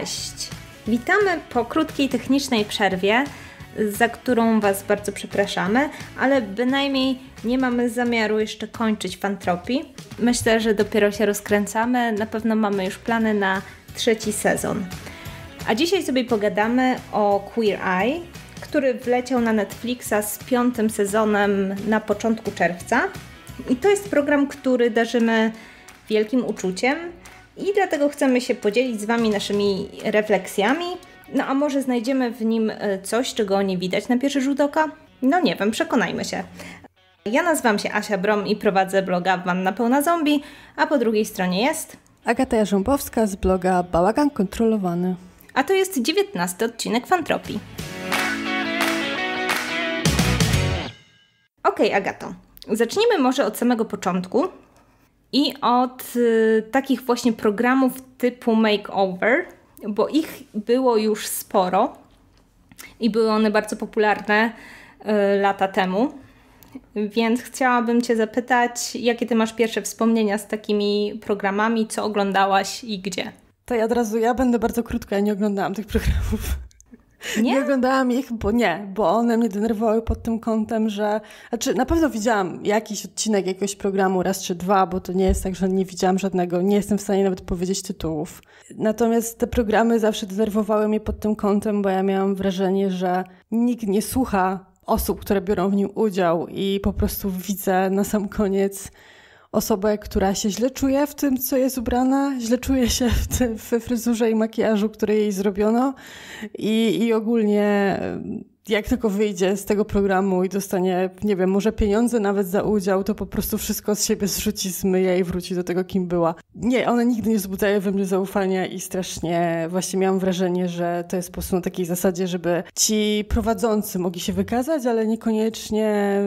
Cześć! Witamy po krótkiej technicznej przerwie, za którą Was bardzo przepraszamy, ale bynajmniej nie mamy zamiaru jeszcze kończyć fantropii. Myślę, że dopiero się rozkręcamy, na pewno mamy już plany na trzeci sezon. A dzisiaj sobie pogadamy o Queer Eye, który wleciał na Netflixa z piątym sezonem na początku czerwca. I to jest program, który darzymy wielkim uczuciem – i dlatego chcemy się podzielić z Wami naszymi refleksjami. No a może znajdziemy w nim e, coś, czego nie widać na pierwszy rzut oka? No nie wiem, przekonajmy się. Ja nazywam się Asia Brom i prowadzę bloga Wanna Pełna Zombie, a po drugiej stronie jest... Agata Jarząbowska z bloga Bałagan Kontrolowany. A to jest dziewiętnasty odcinek Fantropii. Okej, okay, Agato, zacznijmy może od samego początku, i od y, takich właśnie programów typu makeover, bo ich było już sporo i były one bardzo popularne y, lata temu. Więc chciałabym Cię zapytać, jakie Ty masz pierwsze wspomnienia z takimi programami, co oglądałaś i gdzie? To ja od razu, ja będę bardzo krótka, ja nie oglądałam tych programów. Nie? nie oglądałam ich, bo nie, bo one mnie denerwowały pod tym kątem, że. Znaczy, na pewno widziałam jakiś odcinek jakiegoś programu raz czy dwa, bo to nie jest tak, że nie widziałam żadnego, nie jestem w stanie nawet powiedzieć tytułów. Natomiast te programy zawsze denerwowały mnie pod tym kątem, bo ja miałam wrażenie, że nikt nie słucha osób, które biorą w nim udział i po prostu widzę na sam koniec osobę, która się źle czuje w tym, co jest ubrana, źle czuje się w tym, w fryzurze i makijażu, który jej zrobiono i, i ogólnie jak tylko wyjdzie z tego programu i dostanie, nie wiem, może pieniądze nawet za udział, to po prostu wszystko z siebie zrzuci, zmyje i wróci do tego, kim była. Nie, one nigdy nie zbudzają we mnie zaufania i strasznie właśnie miałam wrażenie, że to jest po prostu na takiej zasadzie, żeby ci prowadzący mogli się wykazać, ale niekoniecznie,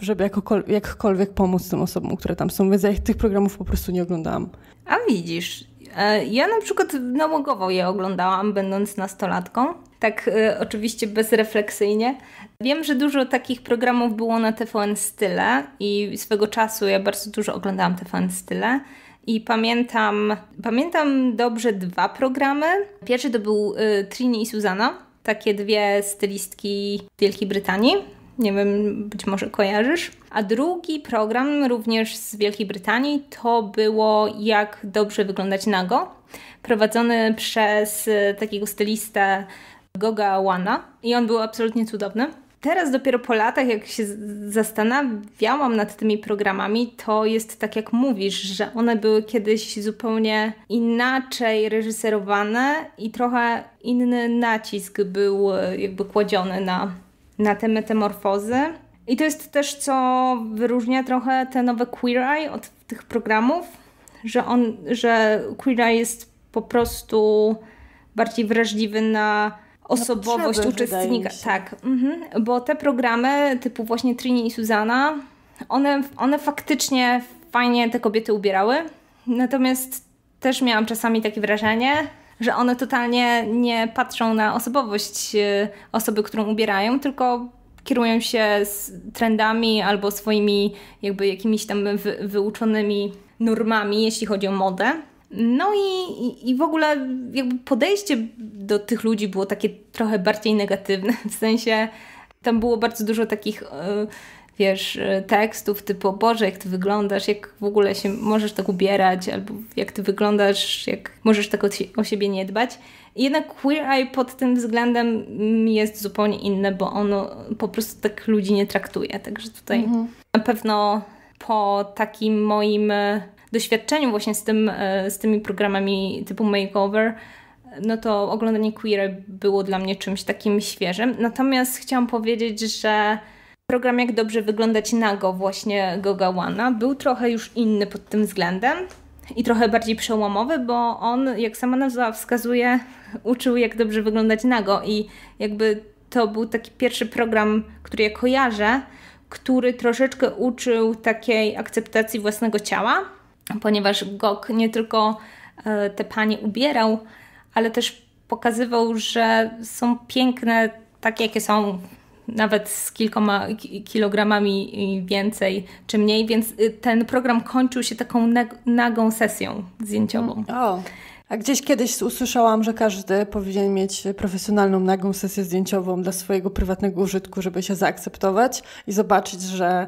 żeby jakkolwiek pomóc tym osobom, które tam są, więc ja tych programów po prostu nie oglądałam. A widzisz, e, ja na przykład nałogowo je oglądałam, będąc nastolatką tak y, oczywiście bezrefleksyjnie. Wiem, że dużo takich programów było na TVN Style i swego czasu ja bardzo dużo oglądałam TVN Style. I pamiętam, pamiętam dobrze dwa programy. Pierwszy to był y, Trini i Susanna, takie dwie stylistki Wielkiej Brytanii. Nie wiem, być może kojarzysz. A drugi program, również z Wielkiej Brytanii, to było Jak dobrze wyglądać nago, prowadzony przez e, takiego stylistę Goga Wana i on był absolutnie cudowny. Teraz dopiero po latach, jak się zastanawiałam nad tymi programami, to jest tak jak mówisz, że one były kiedyś zupełnie inaczej reżyserowane i trochę inny nacisk był e, jakby kładziony na, na te metamorfozy. I to jest też, co wyróżnia trochę te nowe Queer Eye od tych programów, że, on, że Queer Eye jest po prostu bardziej wrażliwy na osobowość potrzeby, uczestnika. Tak, mhm. bo te programy typu właśnie Trini i Suzana, one, one faktycznie fajnie te kobiety ubierały, natomiast też miałam czasami takie wrażenie, że one totalnie nie patrzą na osobowość y, osoby, którą ubierają, tylko kierują się trendami albo swoimi jakby jakimiś tam wy, wyuczonymi normami, jeśli chodzi o modę. No i, i, w ogóle jakby podejście do tych ludzi było takie trochę bardziej negatywne, w sensie tam było bardzo dużo takich, e, wiesz, e, tekstów typu, Boże, jak ty wyglądasz, jak w ogóle się możesz tak ubierać, albo jak ty wyglądasz, jak możesz tak o, o siebie nie dbać. Jednak Queer Eye pod tym względem mm, jest zupełnie inne, bo ono po prostu tak ludzi nie traktuje, także tutaj mhm. na pewno po takim moim e, doświadczeniu właśnie z, tym, e, z tymi programami typu makeover, no to oglądanie Queer było dla mnie czymś takim świeżym. Natomiast chciałam powiedzieć, że program Jak dobrze wyglądać nago właśnie Gogawana był trochę już inny pod tym względem i trochę bardziej przełomowy, bo on, jak sama nazwa wskazuje, uczył jak dobrze wyglądać nago i jakby to był taki pierwszy program, który ja kojarzę, który troszeczkę uczył takiej akceptacji własnego ciała ponieważ Gog nie tylko e, te panie ubierał, ale też pokazywał, że są piękne takie, jakie są nawet z kilkoma kilogramami więcej czy mniej, więc y, ten program kończył się taką nagą sesją zdjęciową. Mm. A gdzieś kiedyś usłyszałam, że każdy powinien mieć profesjonalną, nagą sesję zdjęciową dla swojego prywatnego użytku, żeby się zaakceptować i zobaczyć, że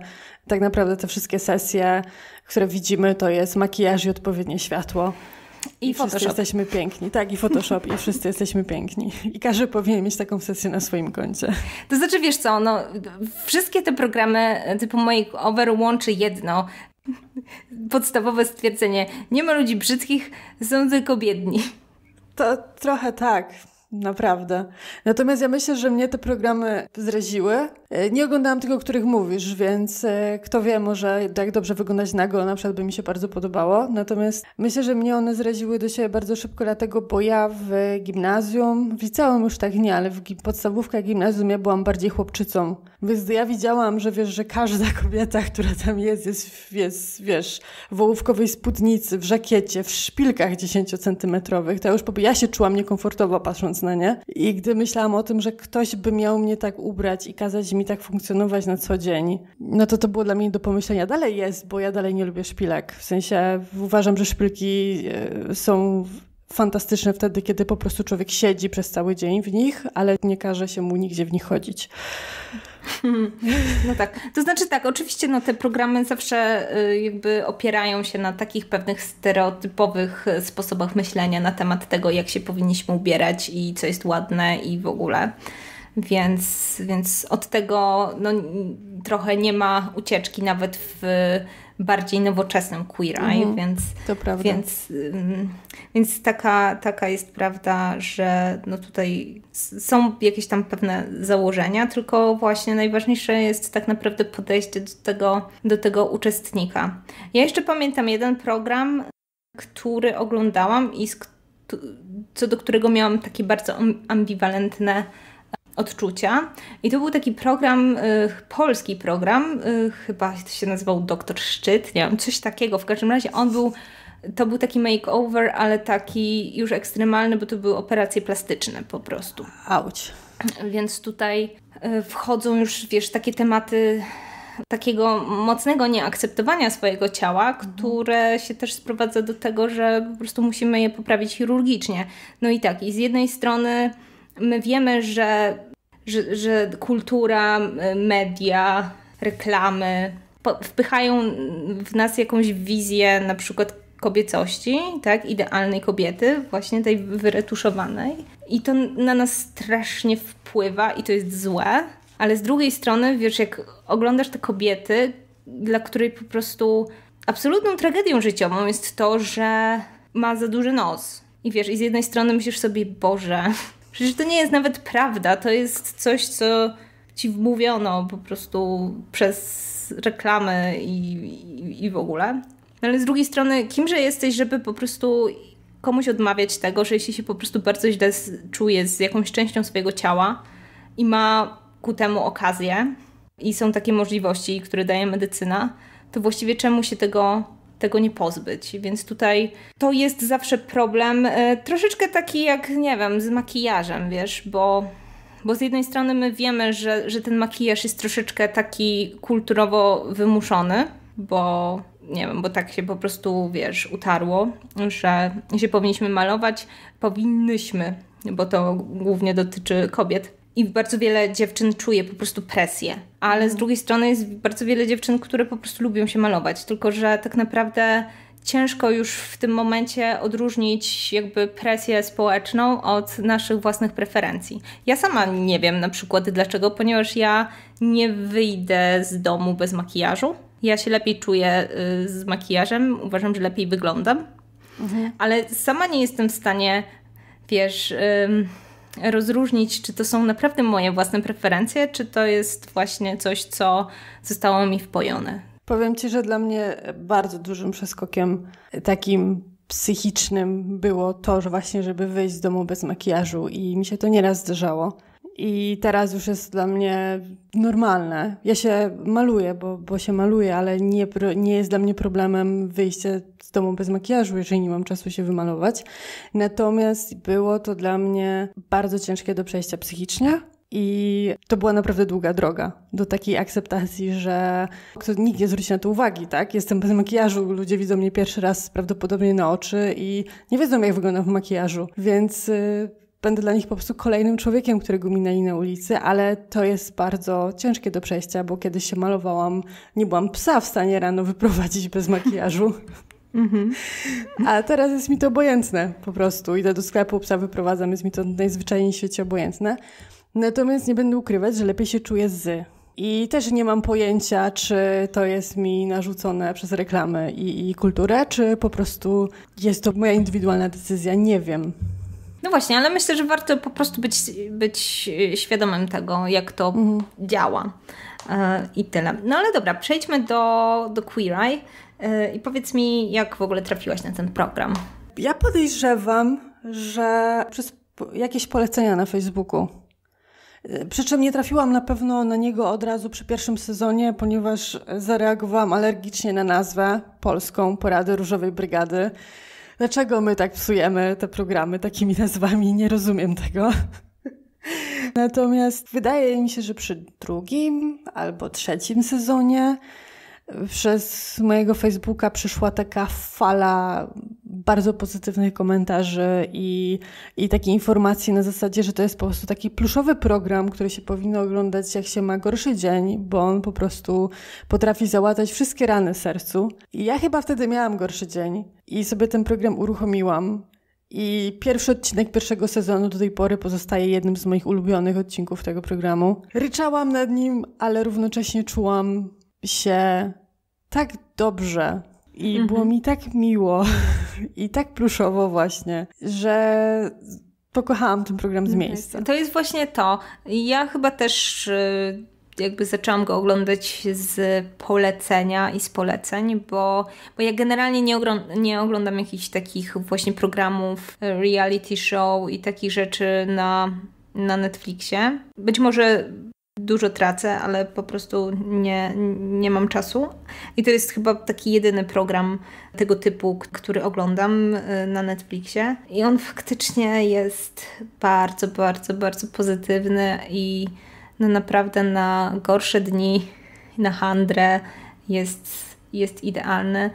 tak naprawdę te wszystkie sesje, które widzimy, to jest makijaż i odpowiednie światło. I, I wszyscy jesteśmy piękni, tak, i Photoshop, i wszyscy jesteśmy piękni. I każdy powinien mieć taką sesję na swoim koncie. To znaczy, wiesz co, no, wszystkie te programy typu Makeover łączy jedno, podstawowe stwierdzenie. Nie ma ludzi brzydkich, są tylko biedni. To trochę tak, naprawdę. Natomiast ja myślę, że mnie te programy zraziły, E, nie oglądałam tych, o których mówisz, więc e, kto wie, może jak dobrze wyglądać nago, na przykład by mi się bardzo podobało. Natomiast myślę, że mnie one zraziły do siebie bardzo szybko, dlatego bo ja w gimnazjum, w liceum już tak nie, ale w podstawówkach gimnazjum ja byłam bardziej chłopczycą. Więc ja widziałam, że wiesz, że każda kobieta, która tam jest, jest, jest wiesz, w ołówkowej spódnicy, w żakiecie, w szpilkach 10-centymetrowych. To ja już ja się czułam niekomfortowo patrząc na nie. I gdy myślałam o tym, że ktoś by miał mnie tak ubrać i kazać mi mi tak funkcjonować na co dzień, no to to było dla mnie do pomyślenia. Dalej jest, bo ja dalej nie lubię szpilek. W sensie uważam, że szpilki e, są fantastyczne wtedy, kiedy po prostu człowiek siedzi przez cały dzień w nich, ale nie każe się mu nigdzie w nich chodzić. No tak. To znaczy tak, oczywiście no, te programy zawsze y, jakby opierają się na takich pewnych stereotypowych y, sposobach myślenia na temat tego, jak się powinniśmy ubierać i co jest ładne i w ogóle. Więc, więc od tego no, trochę nie ma ucieczki nawet w bardziej nowoczesnym queer eye, mhm, więc, Więc, więc taka, taka jest prawda, że no tutaj są jakieś tam pewne założenia, tylko właśnie najważniejsze jest tak naprawdę podejście do tego, do tego uczestnika. Ja jeszcze pamiętam jeden program, który oglądałam i z, co do którego miałam takie bardzo ambiwalentne odczucia. I to był taki program, y, polski program, y, chyba się nazywał Doktor Szczyt, nie wiem, coś takiego. W każdym razie on był, to był taki makeover, ale taki już ekstremalny, bo to były operacje plastyczne po prostu. Auć. Więc tutaj y, wchodzą już, wiesz, takie tematy takiego mocnego nieakceptowania swojego ciała, mhm. które się też sprowadza do tego, że po prostu musimy je poprawić chirurgicznie. No i tak, i z jednej strony my wiemy, że że, że kultura, y, media, reklamy wpychają w nas jakąś wizję na przykład kobiecości, tak, idealnej kobiety, właśnie tej wyretuszowanej. I to na nas strasznie wpływa i to jest złe, ale z drugiej strony, wiesz, jak oglądasz te kobiety, dla której po prostu absolutną tragedią życiową jest to, że ma za duży nos. I wiesz, i z jednej strony myślisz sobie, Boże, Przecież to nie jest nawet prawda, to jest coś, co ci wmówiono po prostu przez reklamy i, i, i w ogóle. No ale z drugiej strony, kimże jesteś, żeby po prostu komuś odmawiać tego, że jeśli się po prostu bardzo źle czuje z jakąś częścią swojego ciała i ma ku temu okazję i są takie możliwości, które daje medycyna, to właściwie czemu się tego tego nie pozbyć. Więc tutaj to jest zawsze problem, e, troszeczkę taki jak, nie wiem, z makijażem, wiesz, bo bo z jednej strony my wiemy, że, że ten makijaż jest troszeczkę taki kulturowo wymuszony, bo nie wiem, bo tak się po prostu, wiesz, utarło, że się powinniśmy malować, powinnyśmy, bo to głównie dotyczy kobiet, i bardzo wiele dziewczyn czuje po prostu presję. Ale z mhm. drugiej strony jest bardzo wiele dziewczyn, które po prostu lubią się malować, tylko że tak naprawdę ciężko już w tym momencie odróżnić jakby presję społeczną od naszych własnych preferencji. Ja sama nie wiem na przykład dlaczego, ponieważ ja nie wyjdę z domu bez makijażu. Ja się lepiej czuję y, z makijażem, uważam, że lepiej wyglądam, mhm. ale sama nie jestem w stanie, wiesz rozróżnić, czy to są naprawdę moje własne preferencje, czy to jest właśnie coś, co zostało mi wpojone. Powiem Ci, że dla mnie bardzo dużym przeskokiem takim psychicznym było to, że właśnie, żeby wyjść z domu bez makijażu i mi się to nieraz zdarzało. I teraz już jest dla mnie normalne. Ja się maluję, bo, bo się maluję, ale nie, nie jest dla mnie problemem wyjście z domu bez makijażu, jeżeli nie mam czasu się wymalować. Natomiast było to dla mnie bardzo ciężkie do przejścia psychicznie. I to była naprawdę długa droga do takiej akceptacji, że nikt nie zwróci na to uwagi, tak? Jestem bez makijażu, ludzie widzą mnie pierwszy raz prawdopodobnie na oczy i nie wiedzą, jak wyglądam w makijażu, więc y, będę dla nich po prostu kolejnym człowiekiem, którego minęli na ulicy, ale to jest bardzo ciężkie do przejścia, bo kiedy się malowałam, nie byłam psa w stanie rano wyprowadzić bez makijażu. Mhm. A teraz jest mi to obojętne po prostu. Idę do sklepu, psa wyprowadzam, jest mi to najzwyczajniej w świecie obojętne. Natomiast nie będę ukrywać, że lepiej się czuję z. I też nie mam pojęcia, czy to jest mi narzucone przez reklamę i, i kulturę, czy po prostu jest to moja indywidualna decyzja. Nie wiem. No właśnie, ale myślę, że warto po prostu być, być y, świadomym tego, jak to mhm. działa. Y, I tyle. No ale dobra, przejdźmy do, do Queer Eye i powiedz mi, jak w ogóle trafiłaś na ten program. Ja podejrzewam, że przez jakieś polecenia na Facebooku. Y, przy czym nie trafiłam na pewno na niego od razu przy pierwszym sezonie, ponieważ zareagowałam alergicznie na nazwę polską Porady Różowej Brygady Dlaczego my tak psujemy te programy takimi nazwami? Nie rozumiem tego. Natomiast wydaje mi się, że przy drugim albo trzecim sezonie przez mojego Facebooka przyszła taka fala bardzo pozytywnych komentarzy i, i takiej informacji na zasadzie, że to jest po prostu taki pluszowy program, który się powinno oglądać, jak się ma gorszy dzień, bo on po prostu potrafi załatać wszystkie rany sercu. I ja chyba wtedy miałam gorszy dzień i sobie ten program uruchomiłam. I pierwszy odcinek pierwszego sezonu do tej pory pozostaje jednym z moich ulubionych odcinków tego programu. Ryczałam nad nim, ale równocześnie czułam się tak dobrze i mhm. było mi tak miło i tak pluszowo właśnie, że pokochałam ten program z mhm. miejsca. To jest właśnie to. Ja chyba też y, jakby zaczęłam go oglądać z polecenia i z poleceń, bo, bo ja generalnie nie, oglądam, nie oglądam jakichś takich właśnie programów, y, reality show i takich rzeczy na, na Netflixie. Być może dużo tracę, ale po prostu nie, nie mam czasu. I to jest chyba taki jedyny program tego typu, który oglądam y, na Netflixie. I on faktycznie jest bardzo, bardzo, bardzo pozytywny i no naprawdę na gorsze dni, na handrę jest, jest idealny.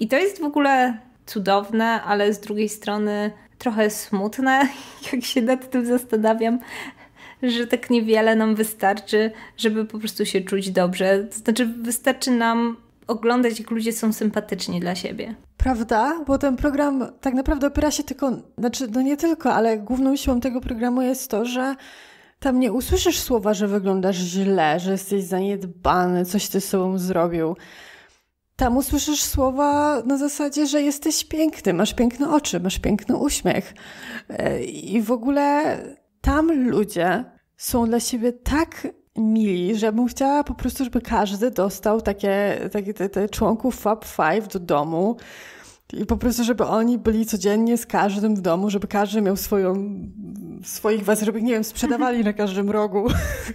I to jest w ogóle cudowne, ale z drugiej strony trochę smutne, jak się nad tym zastanawiam, że tak niewiele nam wystarczy, żeby po prostu się czuć dobrze. To znaczy, wystarczy nam oglądać, jak ludzie są sympatyczni dla siebie. Prawda? Bo ten program tak naprawdę opiera się tylko, znaczy, no nie tylko, ale główną siłą tego programu jest to, że tam nie usłyszysz słowa, że wyglądasz źle, że jesteś zaniedbany, coś ty sobą zrobił. Tam usłyszysz słowa na zasadzie, że jesteś piękny, masz piękne oczy, masz piękny uśmiech. E, I w ogóle tam ludzie są dla siebie tak mili, że bym chciała po prostu, żeby każdy dostał takie, takie te, te członków Fab Five do domu. I po prostu, żeby oni byli codziennie z każdym w domu, żeby każdy miał swoją, swoich was, żeby, nie wiem, sprzedawali na każdym rogu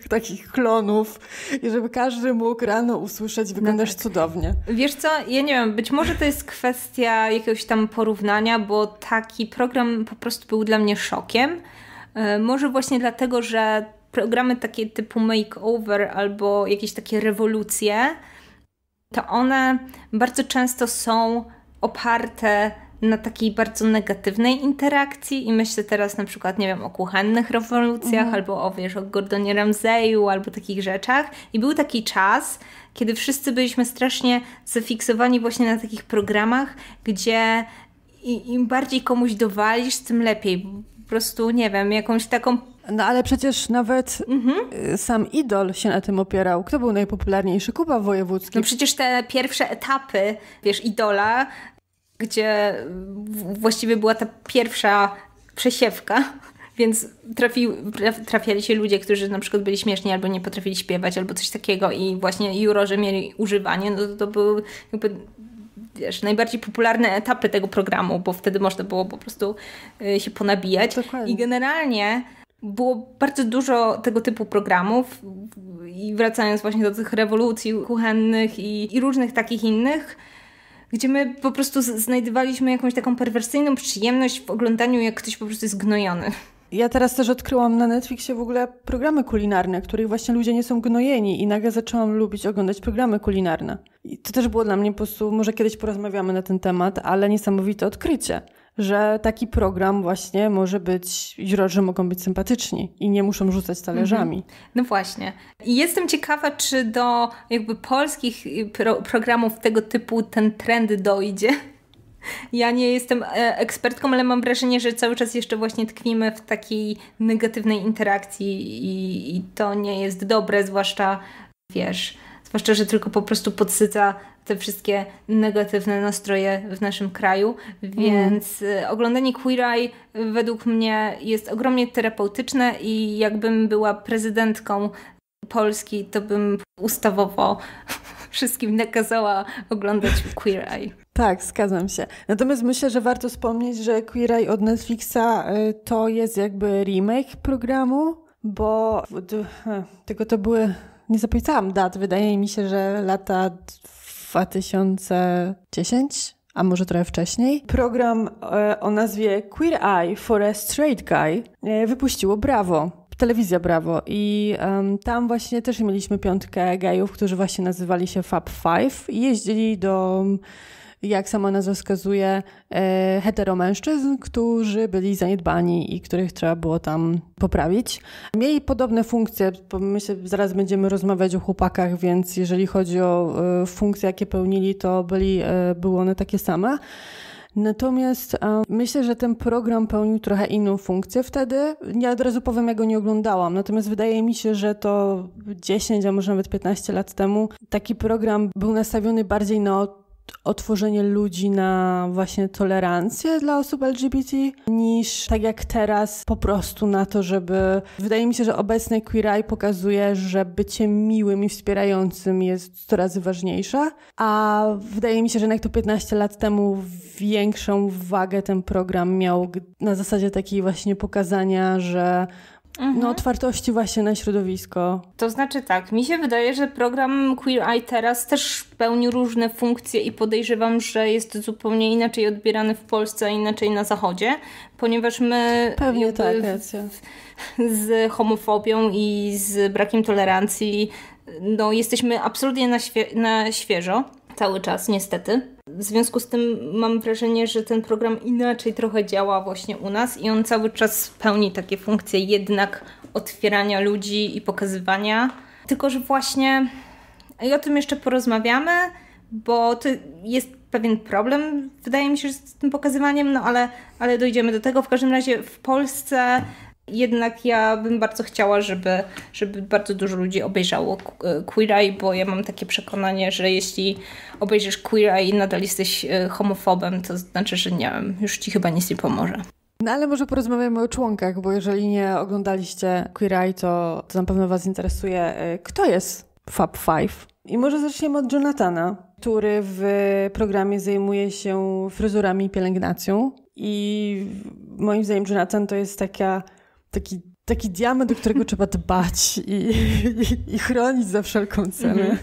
takich klonów i żeby każdy mógł rano usłyszeć, no wyglądasz no tak. cudownie. Wiesz co, ja nie wiem, być może to jest kwestia jakiegoś tam porównania, bo taki program po prostu był dla mnie szokiem E, może właśnie dlatego, że programy takie typu makeover albo jakieś takie rewolucje, to one bardzo często są oparte na takiej bardzo negatywnej interakcji i myślę teraz na przykład, nie wiem, o kuchennych rewolucjach mhm. albo o, wiesz, o Gordonie Ramseyu albo takich rzeczach i był taki czas, kiedy wszyscy byliśmy strasznie zafiksowani właśnie na takich programach, gdzie im bardziej komuś dowalisz, tym lepiej, prostu, nie wiem, jakąś taką. No ale przecież nawet mhm. Y, sam idol się na tym opierał. Kto był najpopularniejszy? Kuba Wojewódzki. No przecież te pierwsze etapy, wiesz, idola, gdzie właściwie była ta pierwsza przesiewka, więc trafi, trafiali się ludzie, którzy na przykład byli śmieszni albo nie potrafili śpiewać albo coś takiego i właśnie jurorzy mieli używanie, no to, to był jakby wiesz, najbardziej popularne etapy tego programu, bo wtedy można było po prostu y, się ponabijać. No, dokładnie. I generalnie było bardzo dużo tego typu programów i wracając właśnie do tych rewolucji kuchennych i, i różnych takich innych, gdzie my po prostu znajdowaliśmy jakąś taką perwersyjną przyjemność w oglądaniu, jak ktoś po prostu jest gnojony. Ja teraz też odkryłam na Netflixie w ogóle programy kulinarne, których właśnie ludzie nie są gnojeni i nagle zaczęłam lubić oglądać programy kulinarne. I to też było dla mnie po prostu, może kiedyś porozmawiamy na ten temat, ale niesamowite odkrycie, że taki program właśnie może być, źródłem, mogą być sympatyczni i nie muszą rzucać talerzami. Mhm. No właśnie. I jestem ciekawa, czy do jakby polskich pro programów tego typu ten trend dojdzie ja nie jestem e, ekspertką, ale mam wrażenie, że cały czas jeszcze właśnie tkwimy w takiej negatywnej interakcji i, i to nie jest dobre, zwłaszcza wiesz, zwłaszcza, że tylko po prostu podsyca te wszystkie negatywne nastroje w naszym kraju, więc mm. E, oglądanie Queer Eye e, według mnie jest ogromnie terapeutyczne i jakbym była prezydentką Polski, to bym ustawowo wszystkim nakazała oglądać Queer Eye. Tak, zgadzam się. Natomiast myślę, że warto wspomnieć, że Queer Eye od Netflixa y, to jest jakby remake programu, bo e, tego to były, nie zapamiętałam dat, wydaje mi się, że lata 2010, a może trochę wcześniej. Program e, o nazwie Queer Eye for a Straight Guy e, wypuściło Bravo telewizja Bravo i um, tam właśnie też mieliśmy piątkę gejów, którzy właśnie nazywali się Fab Five i jeździli do jak sama nazwa wskazuje, e, heteromężczyzn, którzy byli zaniedbani i których trzeba było tam poprawić. Mieli podobne funkcje, się zaraz będziemy rozmawiać o chłopakach, więc jeżeli chodzi o e, funkcje, jakie pełnili, to byli, e, były one takie same. Natomiast um, myślę, że ten program pełnił trochę inną funkcję wtedy. Ja od razu powiem, ja go nie oglądałam. Natomiast wydaje mi się, że to 10, a może nawet 15 lat temu taki program był nastawiony bardziej na otworzenie ludzi na właśnie tolerancję dla osób LGBT, niż tak jak teraz po prostu na to, żeby... Wydaje mi się, że obecny Queer Eye pokazuje, że bycie miłym i wspierającym jest coraz ważniejsze, a wydaje mi się, że jak to 15 lat temu większą wagę ten program miał na zasadzie takiej właśnie pokazania, że Mhm. No, otwartości właśnie na środowisko. To znaczy tak, mi się wydaje, że program Queer Eye teraz też pełni różne funkcje i podejrzewam, że jest zupełnie inaczej odbierany w Polsce, a inaczej na Zachodzie, ponieważ my Pewnie tak, racja. z homofobią i z brakiem tolerancji no, jesteśmy absolutnie na, świe na świeżo cały czas, niestety w związku z tym mam wrażenie, że ten program inaczej trochę działa właśnie u nas i on cały czas pełni takie funkcje jednak otwierania ludzi i pokazywania. Tylko, że właśnie i o tym jeszcze porozmawiamy, bo to jest pewien problem, wydaje mi się, z tym pokazywaniem, no ale, ale dojdziemy do tego. W każdym razie w Polsce jednak ja bym bardzo chciała, żeby, żeby bardzo dużo ludzi obejrzało e, Queer Eye, bo ja mam takie przekonanie, że jeśli obejrzysz Queer Eye i nadal jesteś e, homofobem, to znaczy, że nie wiem, już ci chyba nic nie pomoże. No ale może porozmawiamy o członkach, bo jeżeli nie oglądaliście Queer Eye, to, to na pewno was interesuje, e, kto jest Fab Five. I może zaczniemy od Jonathana, który w programie zajmuje się fryzurami i pielęgnacją. I moim zdaniem Jonathan to jest taka taki, taki diament, do którego trzeba dbać i, i, i, chronić za wszelką cenę. Mm -hmm.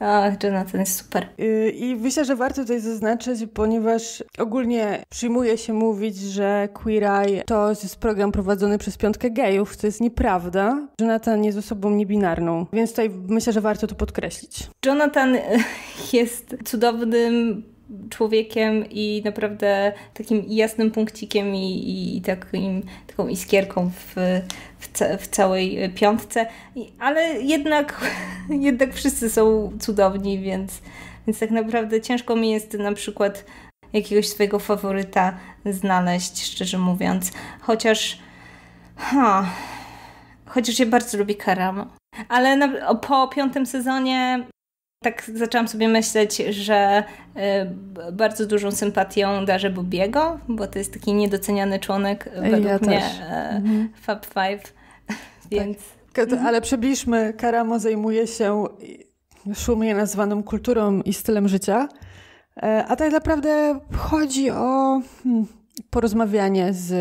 Ach, Jonathan jest super. Y, I myślę, że warto tutaj zaznaczyć, ponieważ ogólnie przyjmuje się mówić, że Queer Eye to jest program prowadzony przez piątkę gejów, to jest nieprawda. Jonathan jest osobą niebinarną, więc tutaj myślę, że warto to podkreślić. Jonathan y, jest cudownym człowiekiem i naprawdę takim jasnym punkcikiem i, i, i takim, taką iskierką w, w, w całej piątce, I, ale jednak, jednak wszyscy są cudowni, więc, więc tak naprawdę ciężko mi jest na przykład jakiegoś swojego faworyta znaleźć, szczerze mówiąc. Chociaż ha, chociaż ja bardzo lubię Karam. Ale na, po piątym sezonie tak zaczęłam sobie myśleć, że e, bardzo dużą sympatią darzę Bobiego, bo to jest taki niedoceniany członek według ja mnie e, mhm. Fab Five, więc... Tak. Ale przybliżmy, Karamo zajmuje się szumie nazwaną kulturą i stylem życia, e, a tak naprawdę chodzi o hmm, porozmawianie z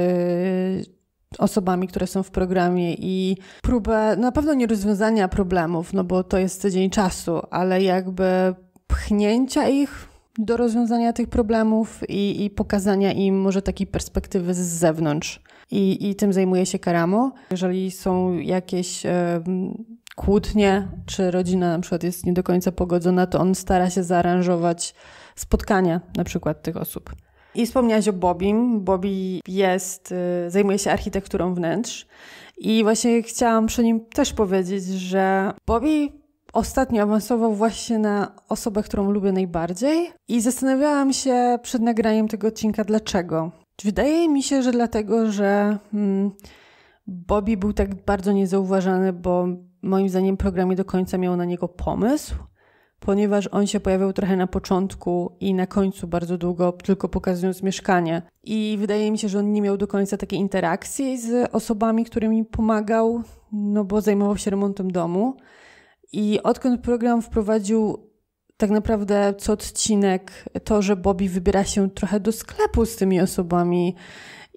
osobami, które są w programie i próbę na pewno nie rozwiązania problemów, no bo to jest tydzień czasu, ale jakby pchnięcia ich do rozwiązania tych problemów i, i pokazania im może takiej perspektywy z zewnątrz. I, i tym zajmuje się Karamo. Jeżeli są jakieś yy, kłótnie, czy rodzina na przykład jest nie do końca pogodzona, to on stara się zaaranżować spotkania na przykład tych osób. I wspomniałaś o Bobim. Bobby jest, y, zajmuje się architekturą wnętrz. I właśnie chciałam przy nim też powiedzieć, że Bobby ostatnio awansował właśnie na osobę, którą lubię najbardziej i zastanawiałam się przed nagraniem tego odcinka dlaczego. Wydaje mi się, że dlatego, że hmm, Bobby był tak bardzo niezauważany, bo moim zdaniem program nie do końca miał na niego pomysł ponieważ on się pojawiał trochę na początku i na końcu bardzo długo, tylko pokazując mieszkanie. I wydaje mi się, że on nie miał do końca takiej interakcji z osobami, którymi pomagał, no bo zajmował się remontem domu. I odkąd program wprowadził tak naprawdę co odcinek to, że Bobby wybiera się trochę do sklepu z tymi osobami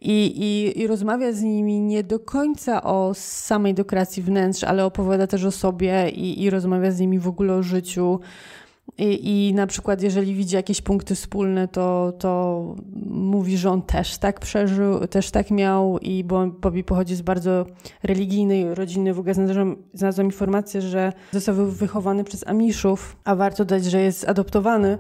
i, i, i rozmawia z nimi nie do końca o samej dekoracji wnętrz, ale opowiada też o sobie i, i rozmawia z nimi w ogóle o życiu. I, I na przykład, jeżeli widzi jakieś punkty wspólne, to, to mówi, że on też tak przeżył, też tak miał, i bo Bobby pochodzi z bardzo religijnej rodziny. W ogóle znalazłam, znalazłam informację, że został wychowany przez Amiszów, a warto dać, że jest adoptowany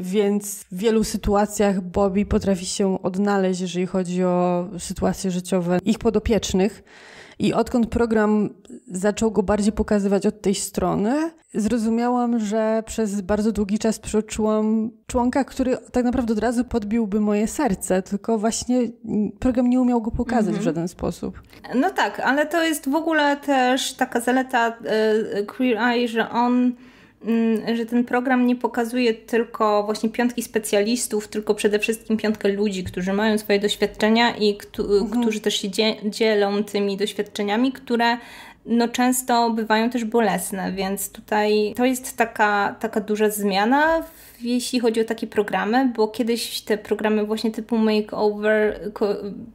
więc w wielu sytuacjach Bobby potrafi się odnaleźć, jeżeli chodzi o sytuacje życiowe ich podopiecznych. I odkąd program zaczął go bardziej pokazywać od tej strony, zrozumiałam, że przez bardzo długi czas przeoczyłam członka, który tak naprawdę od razu podbiłby moje serce, tylko właśnie program nie umiał go pokazać w mhm. żaden sposób. No tak, ale to jest w ogóle też taka zaleta y, y Queer Eye, że on Mm, że ten program nie pokazuje tylko właśnie piątki specjalistów, tylko przede wszystkim piątkę ludzi, którzy mają swoje doświadczenia i mhm. którzy też się dzielą tymi doświadczeniami, które no często bywają też bolesne, więc tutaj to jest taka, taka duża zmiana, jeśli chodzi o takie programy, bo kiedyś te programy właśnie typu makeover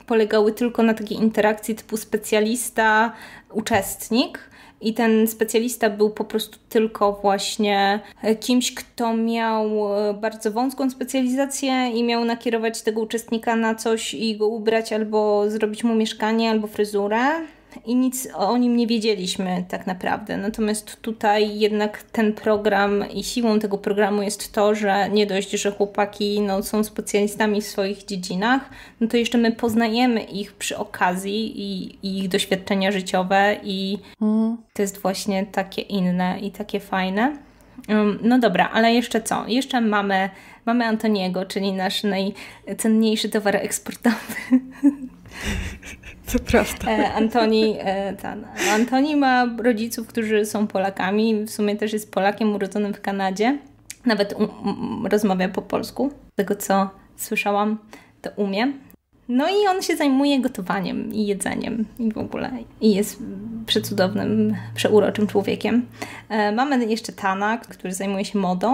polegały tylko na takiej interakcji typu specjalista, uczestnik, i ten specjalista był po prostu tylko właśnie kimś, kto miał e, bardzo wąską specjalizację i miał nakierować tego uczestnika na coś i go ubrać albo zrobić mu mieszkanie, albo fryzurę i nic o nim nie wiedzieliśmy tak naprawdę. Natomiast tutaj jednak ten program i siłą tego programu jest to, że nie dość, że chłopaki no, są specjalistami w swoich dziedzinach, no to jeszcze my poznajemy ich przy okazji i, i ich doświadczenia życiowe i mhm. to jest właśnie takie inne i takie fajne. Um, no dobra, ale jeszcze co? Jeszcze mamy, mamy Antoniego, czyli nasz najcenniejszy towar eksportowy. To prawda. E, Antoni, e, ten, Antoni ma rodziców, którzy są Polakami. W sumie też jest Polakiem urodzonym w Kanadzie. Nawet rozmawia po polsku. Z tego co słyszałam, to umie. No i on się zajmuje gotowaniem i jedzeniem i w ogóle. I jest przecudownym, przeuroczym człowiekiem. E, mamy jeszcze Tana, który zajmuje się modą.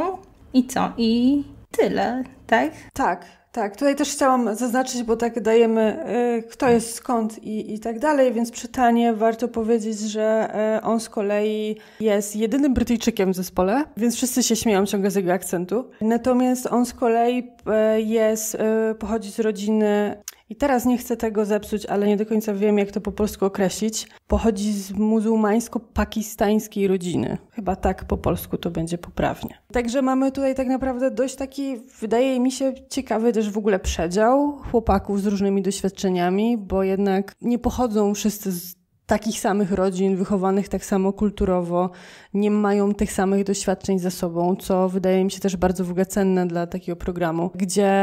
I co? I tyle, tak? Tak. Tak, tutaj też chciałam zaznaczyć, bo tak dajemy, y, kto jest skąd i, i tak dalej, więc przy Tanie warto powiedzieć, że y, on z kolei jest jedynym Brytyjczykiem w zespole, więc wszyscy się śmieją ciągle z jego akcentu. Natomiast on z kolei y, jest, pochodzi z rodziny i teraz nie chcę tego zepsuć, ale nie do końca wiem, jak to po polsku określić. Pochodzi z muzułmańsko-pakistańskiej rodziny. Chyba tak po polsku to będzie poprawnie. Także mamy tutaj tak naprawdę dość taki, wydaje mi się, ciekawy też w ogóle przedział chłopaków z różnymi doświadczeniami, bo jednak nie pochodzą wszyscy z takich samych rodzin, wychowanych tak samo kulturowo, nie mają tych samych doświadczeń za sobą, co wydaje mi się też bardzo w ogóle cenne dla takiego programu, gdzie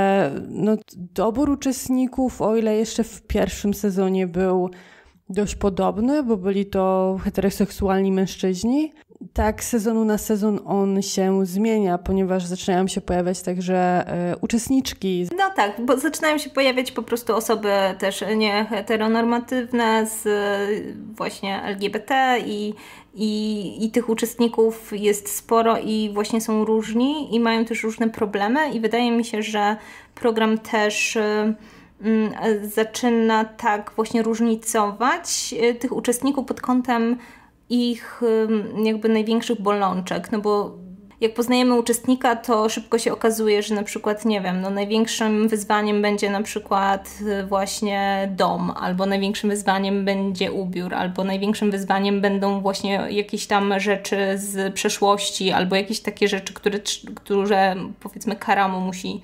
no, dobór uczestników, o ile jeszcze w pierwszym sezonie był dość podobny, bo byli to heteroseksualni mężczyźni, tak, sezonu na sezon on się zmienia, ponieważ zaczynają się pojawiać także y, uczestniczki. No tak, bo zaczynają się pojawiać po prostu osoby też nie heteronormatywne z y, właśnie LGBT i, i, i tych uczestników jest sporo i właśnie są różni i mają też różne problemy i wydaje mi się, że program też... Y, zaczyna tak właśnie różnicować tych uczestników pod kątem ich jakby największych bolączek, no bo jak poznajemy uczestnika, to szybko się okazuje, że na przykład, nie wiem, no największym wyzwaniem będzie na przykład y, właśnie dom, albo największym wyzwaniem będzie ubiór, albo największym wyzwaniem będą właśnie jakieś tam rzeczy z przeszłości, albo jakieś takie rzeczy, które, które powiedzmy Karamu musi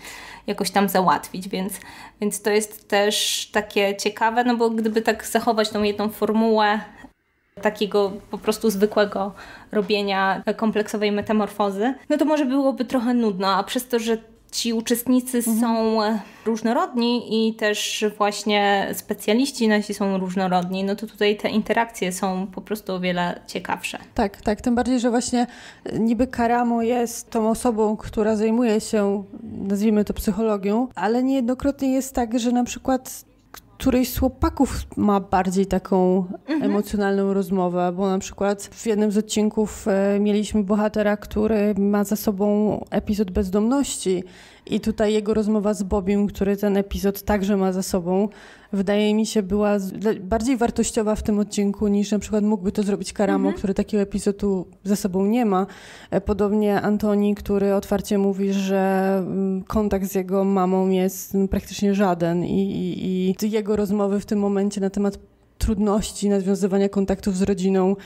jakoś tam załatwić, więc, więc to jest też takie ciekawe, no bo gdyby tak zachować tą jedną formułę, takiego po prostu zwykłego robienia kompleksowej metamorfozy, no to może byłoby trochę nudno, a przez to, że ci uczestnicy mhm. są e, różnorodni i też właśnie specjaliści nasi są różnorodni, no to tutaj te interakcje są po prostu o wiele ciekawsze. Tak, tak, tym bardziej, że właśnie e, niby Karamo jest tą osobą, która zajmuje się, nazwijmy to psychologią, ale niejednokrotnie jest tak, że na przykład któryś z chłopaków ma bardziej taką mhm. emocjonalną rozmowę, bo na przykład w jednym z odcinków e, mieliśmy bohatera, który ma za sobą epizod bezdomności i tutaj jego rozmowa z Bobim, który ten epizod także ma za sobą, wydaje mi się była bardziej wartościowa w tym odcinku niż na przykład mógłby to zrobić Karamo, mhm. który takiego epizodu za sobą nie ma. E, podobnie Antoni, który otwarcie mówi, że mm, kontakt z jego mamą jest mm, praktycznie żaden i, i, i jego rozmowy w tym momencie na temat trudności nawiązywania kontaktów z rodziną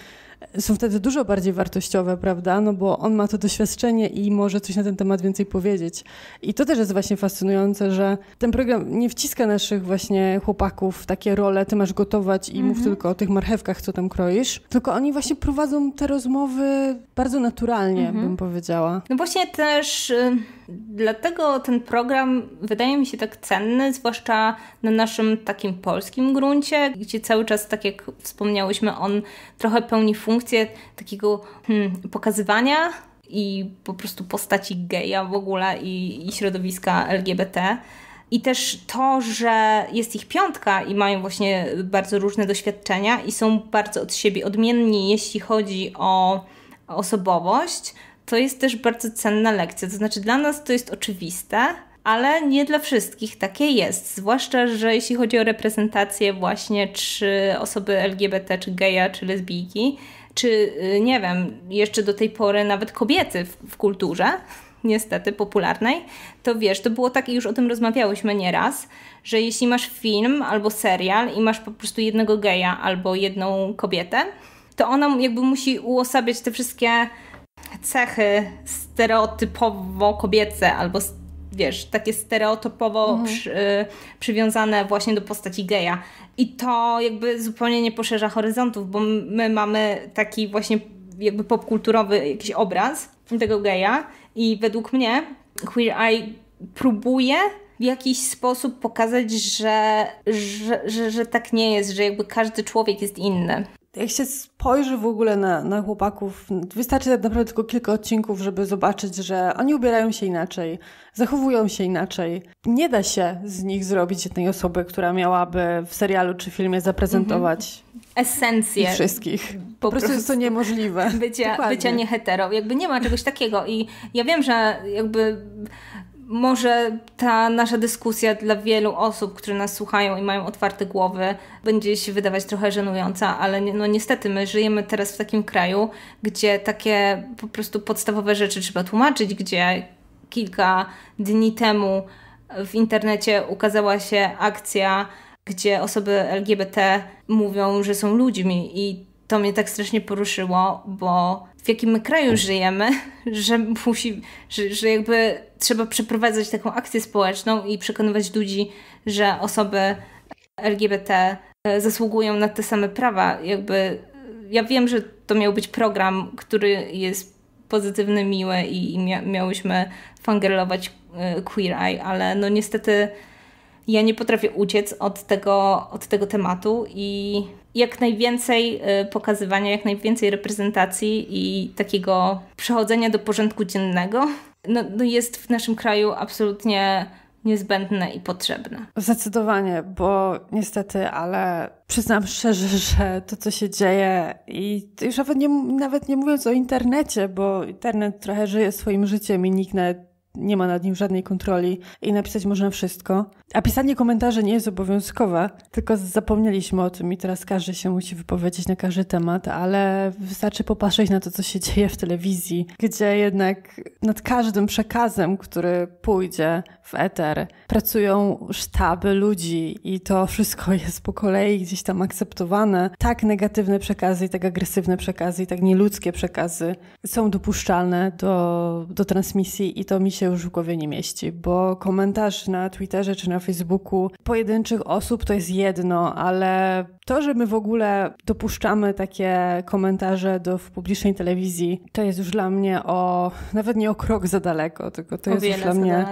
są wtedy dużo bardziej wartościowe, prawda? No bo on ma to doświadczenie i może coś na ten temat więcej powiedzieć. I to też jest właśnie fascynujące, że ten program nie wciska naszych właśnie chłopaków w takie role, ty masz gotować i mhm. mów tylko o tych marchewkach, co tam kroisz, tylko oni właśnie prowadzą te rozmowy bardzo naturalnie, mhm. bym powiedziała. No właśnie też y, Dlatego ten program wydaje mi się tak cenny, zwłaszcza na naszym takim polskim gruncie, gdzie cały czas, tak jak wspomniałyśmy, on trochę pełni funkcję takiego hmm, pokazywania i po prostu postaci geja w ogóle i, i środowiska LGBT. I też to, że jest ich piątka i mają właśnie bardzo różne doświadczenia i są bardzo od siebie odmienni, jeśli chodzi o osobowość, to jest też bardzo cenna lekcja. To znaczy, dla nas to jest oczywiste, ale nie dla wszystkich takie jest. Zwłaszcza, że jeśli chodzi o reprezentację właśnie czy osoby LGBT, czy geja, czy lesbijki, czy y, nie wiem, jeszcze do tej pory nawet kobiety w, w kulturze, niestety popularnej, to wiesz, to było tak i już o tym rozmawiałyśmy nieraz, że jeśli masz film albo serial i masz po prostu jednego geja albo jedną kobietę, to ona jakby musi uosabiać te wszystkie cechy stereotypowo kobiece albo wiesz, takie stereotypowo mhm. przy, y, przywiązane właśnie do postaci geja. I to jakby zupełnie nie poszerza horyzontów, bo my mamy taki właśnie jakby popkulturowy jakiś obraz tego geja i według mnie Queer Eye próbuje w jakiś sposób pokazać, że, że, że, że tak nie jest, że jakby każdy człowiek jest inny jak się spojrzy w ogóle na, na chłopaków, wystarczy tak naprawdę tylko kilka odcinków, żeby zobaczyć, że oni ubierają się inaczej, zachowują się inaczej. Nie da się z nich zrobić jednej osoby, która miałaby w serialu czy filmie zaprezentować mhm. esencję wszystkich. Po, po prostu, prostu, jest to niemożliwe. Bycia, Dokładnie. bycia nieheterą. Jakby nie ma czegoś takiego. I ja wiem, że jakby może ta nasza dyskusja dla wielu osób, które nas słuchają i mają otwarte głowy, będzie się wydawać trochę żenująca, ale no niestety my żyjemy teraz w takim kraju, gdzie takie po prostu podstawowe rzeczy trzeba tłumaczyć, gdzie kilka dni temu w internecie ukazała się akcja, gdzie osoby LGBT mówią, że są ludźmi i to mnie tak strasznie poruszyło, bo w jakim my kraju żyjemy, że musi, że, że jakby trzeba przeprowadzać taką akcję społeczną i przekonywać ludzi, że osoby LGBT e, zasługują na te same prawa. Jakby ja wiem, że to miał być program, który jest pozytywny, miły i, i mia miałyśmy fangirlować e, Queer Eye, ale no niestety ja nie potrafię uciec od tego, od tego tematu i jak najwięcej y, pokazywania, jak najwięcej reprezentacji i takiego przechodzenia do porządku dziennego no, no jest w naszym kraju absolutnie niezbędne i potrzebne. Zdecydowanie, bo niestety, ale przyznam szczerze, że to, co się dzieje, i już nawet nie, nawet nie mówiąc o internecie, bo internet trochę żyje swoim życiem i nikt nawet nie ma nad nim żadnej kontroli i napisać można wszystko. A pisanie komentarzy nie jest obowiązkowe, tylko zapomnieliśmy o tym i teraz każdy się musi wypowiedzieć na każdy temat, ale wystarczy popatrzeć na to, co się dzieje w telewizji, gdzie jednak nad każdym przekazem, który pójdzie, w eter. Pracują sztaby ludzi i to wszystko jest po kolei gdzieś tam akceptowane. Tak negatywne przekazy i tak agresywne przekazy i tak nieludzkie przekazy są dopuszczalne do, do transmisji i to mi się już w głowie nie mieści, bo komentarz na Twitterze czy na Facebooku pojedynczych osób to jest jedno, ale to, że my w ogóle dopuszczamy takie komentarze do publicznej telewizji, to jest już dla mnie o, nawet nie o krok za daleko, tylko to o jest już dla mnie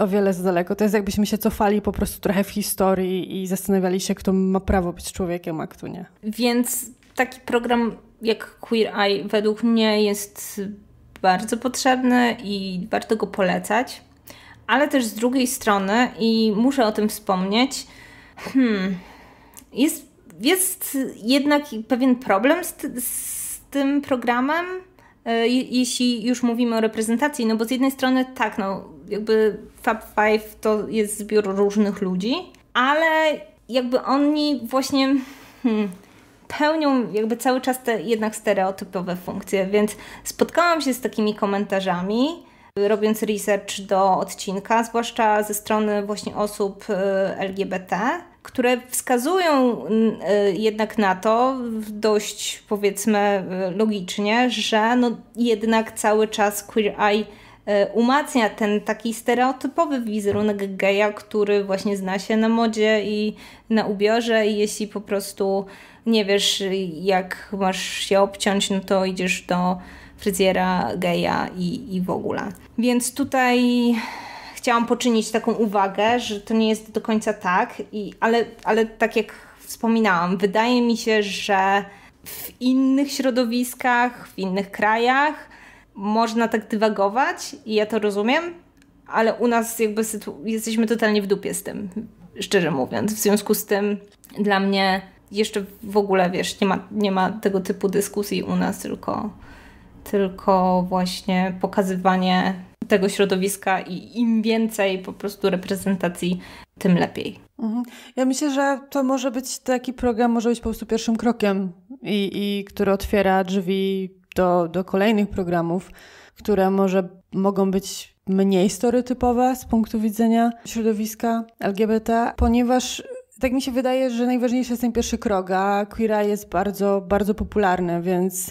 o wiele za daleko. To jest jakbyśmy się cofali po prostu trochę w historii i zastanawiali się, kto ma prawo być człowiekiem, a kto nie. Więc taki program jak Queer Eye według mnie jest bardzo potrzebny i warto go polecać. Ale też z drugiej strony, i muszę o tym wspomnieć, hmm, jest, jest jednak pewien problem z, z tym programem y, jeśli już mówimy o reprezentacji, no bo z jednej strony tak, no jakby Fab Five to jest zbiór różnych ludzi, ale jakby oni właśnie hmm, pełnią jakby cały czas te jednak stereotypowe funkcje, więc spotkałam się z takimi komentarzami, robiąc research do odcinka, zwłaszcza ze strony właśnie osób y, LGBT, które wskazują y, jednak na to dość powiedzmy y, logicznie, że no jednak cały czas Queer Eye E, umacnia ten taki stereotypowy wizerunek geja, który właśnie zna się na modzie i na ubiorze i jeśli po prostu nie wiesz jak masz się obciąć, no to idziesz do fryzjera geja i, i w ogóle. Więc tutaj chciałam poczynić taką uwagę, że to nie jest do końca tak, i, ale, ale tak jak wspominałam, wydaje mi się, że w innych środowiskach, w innych krajach można tak dywagować i ja to rozumiem, ale u nas jakby jesteśmy totalnie w dupie z tym, szczerze mówiąc. W związku z tym dla mnie jeszcze w ogóle, wiesz, nie ma, nie ma tego typu dyskusji u nas, tylko, tylko właśnie pokazywanie tego środowiska i im więcej po prostu reprezentacji, tym lepiej. Mhm. Ja myślę, że to może być taki program, może być po prostu pierwszym krokiem, i, i który otwiera drzwi do, do kolejnych programów, które może mogą być mniej stereotypowe z punktu widzenia środowiska LGBT, ponieważ tak mi się wydaje, że najważniejszy jest ten pierwszy krok, a Queera jest bardzo, bardzo popularny, więc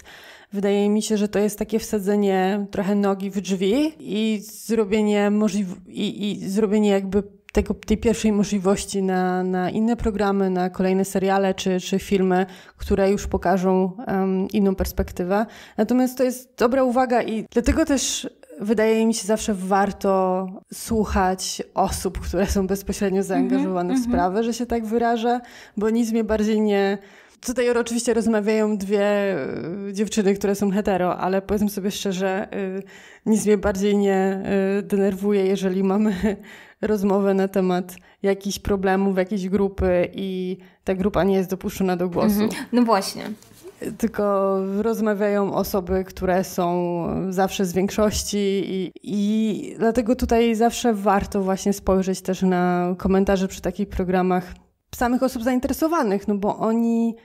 wydaje mi się, że to jest takie wsadzenie trochę nogi w drzwi i zrobienie możliw- i, i zrobienie jakby tego, tej pierwszej możliwości na, na inne programy, na kolejne seriale czy, czy filmy, które już pokażą um, inną perspektywę. Natomiast to jest dobra uwaga i dlatego też wydaje mi się zawsze warto słuchać osób, które są bezpośrednio zaangażowane mm -hmm, w mhm, mhm. sprawę, mm -hmm. że się tak wyrażę, bo nic mnie bardziej nie Tutaj oczywiście rozmawiają dwie e, dziewczyny, które są hetero, ale powiedzmy sobie szczerze, e, nic mnie bardziej nie e, denerwuje, jeżeli mamy rozmowę na temat jakichś problemów, jakiejś grupy i ta grupa nie jest dopuszczona do głosu. Mhm. No właśnie. Tylko rozmawiają osoby, które są zawsze z większości, i, i dlatego tutaj zawsze warto właśnie spojrzeć też na komentarze przy takich programach samych osób zainteresowanych, no bo oni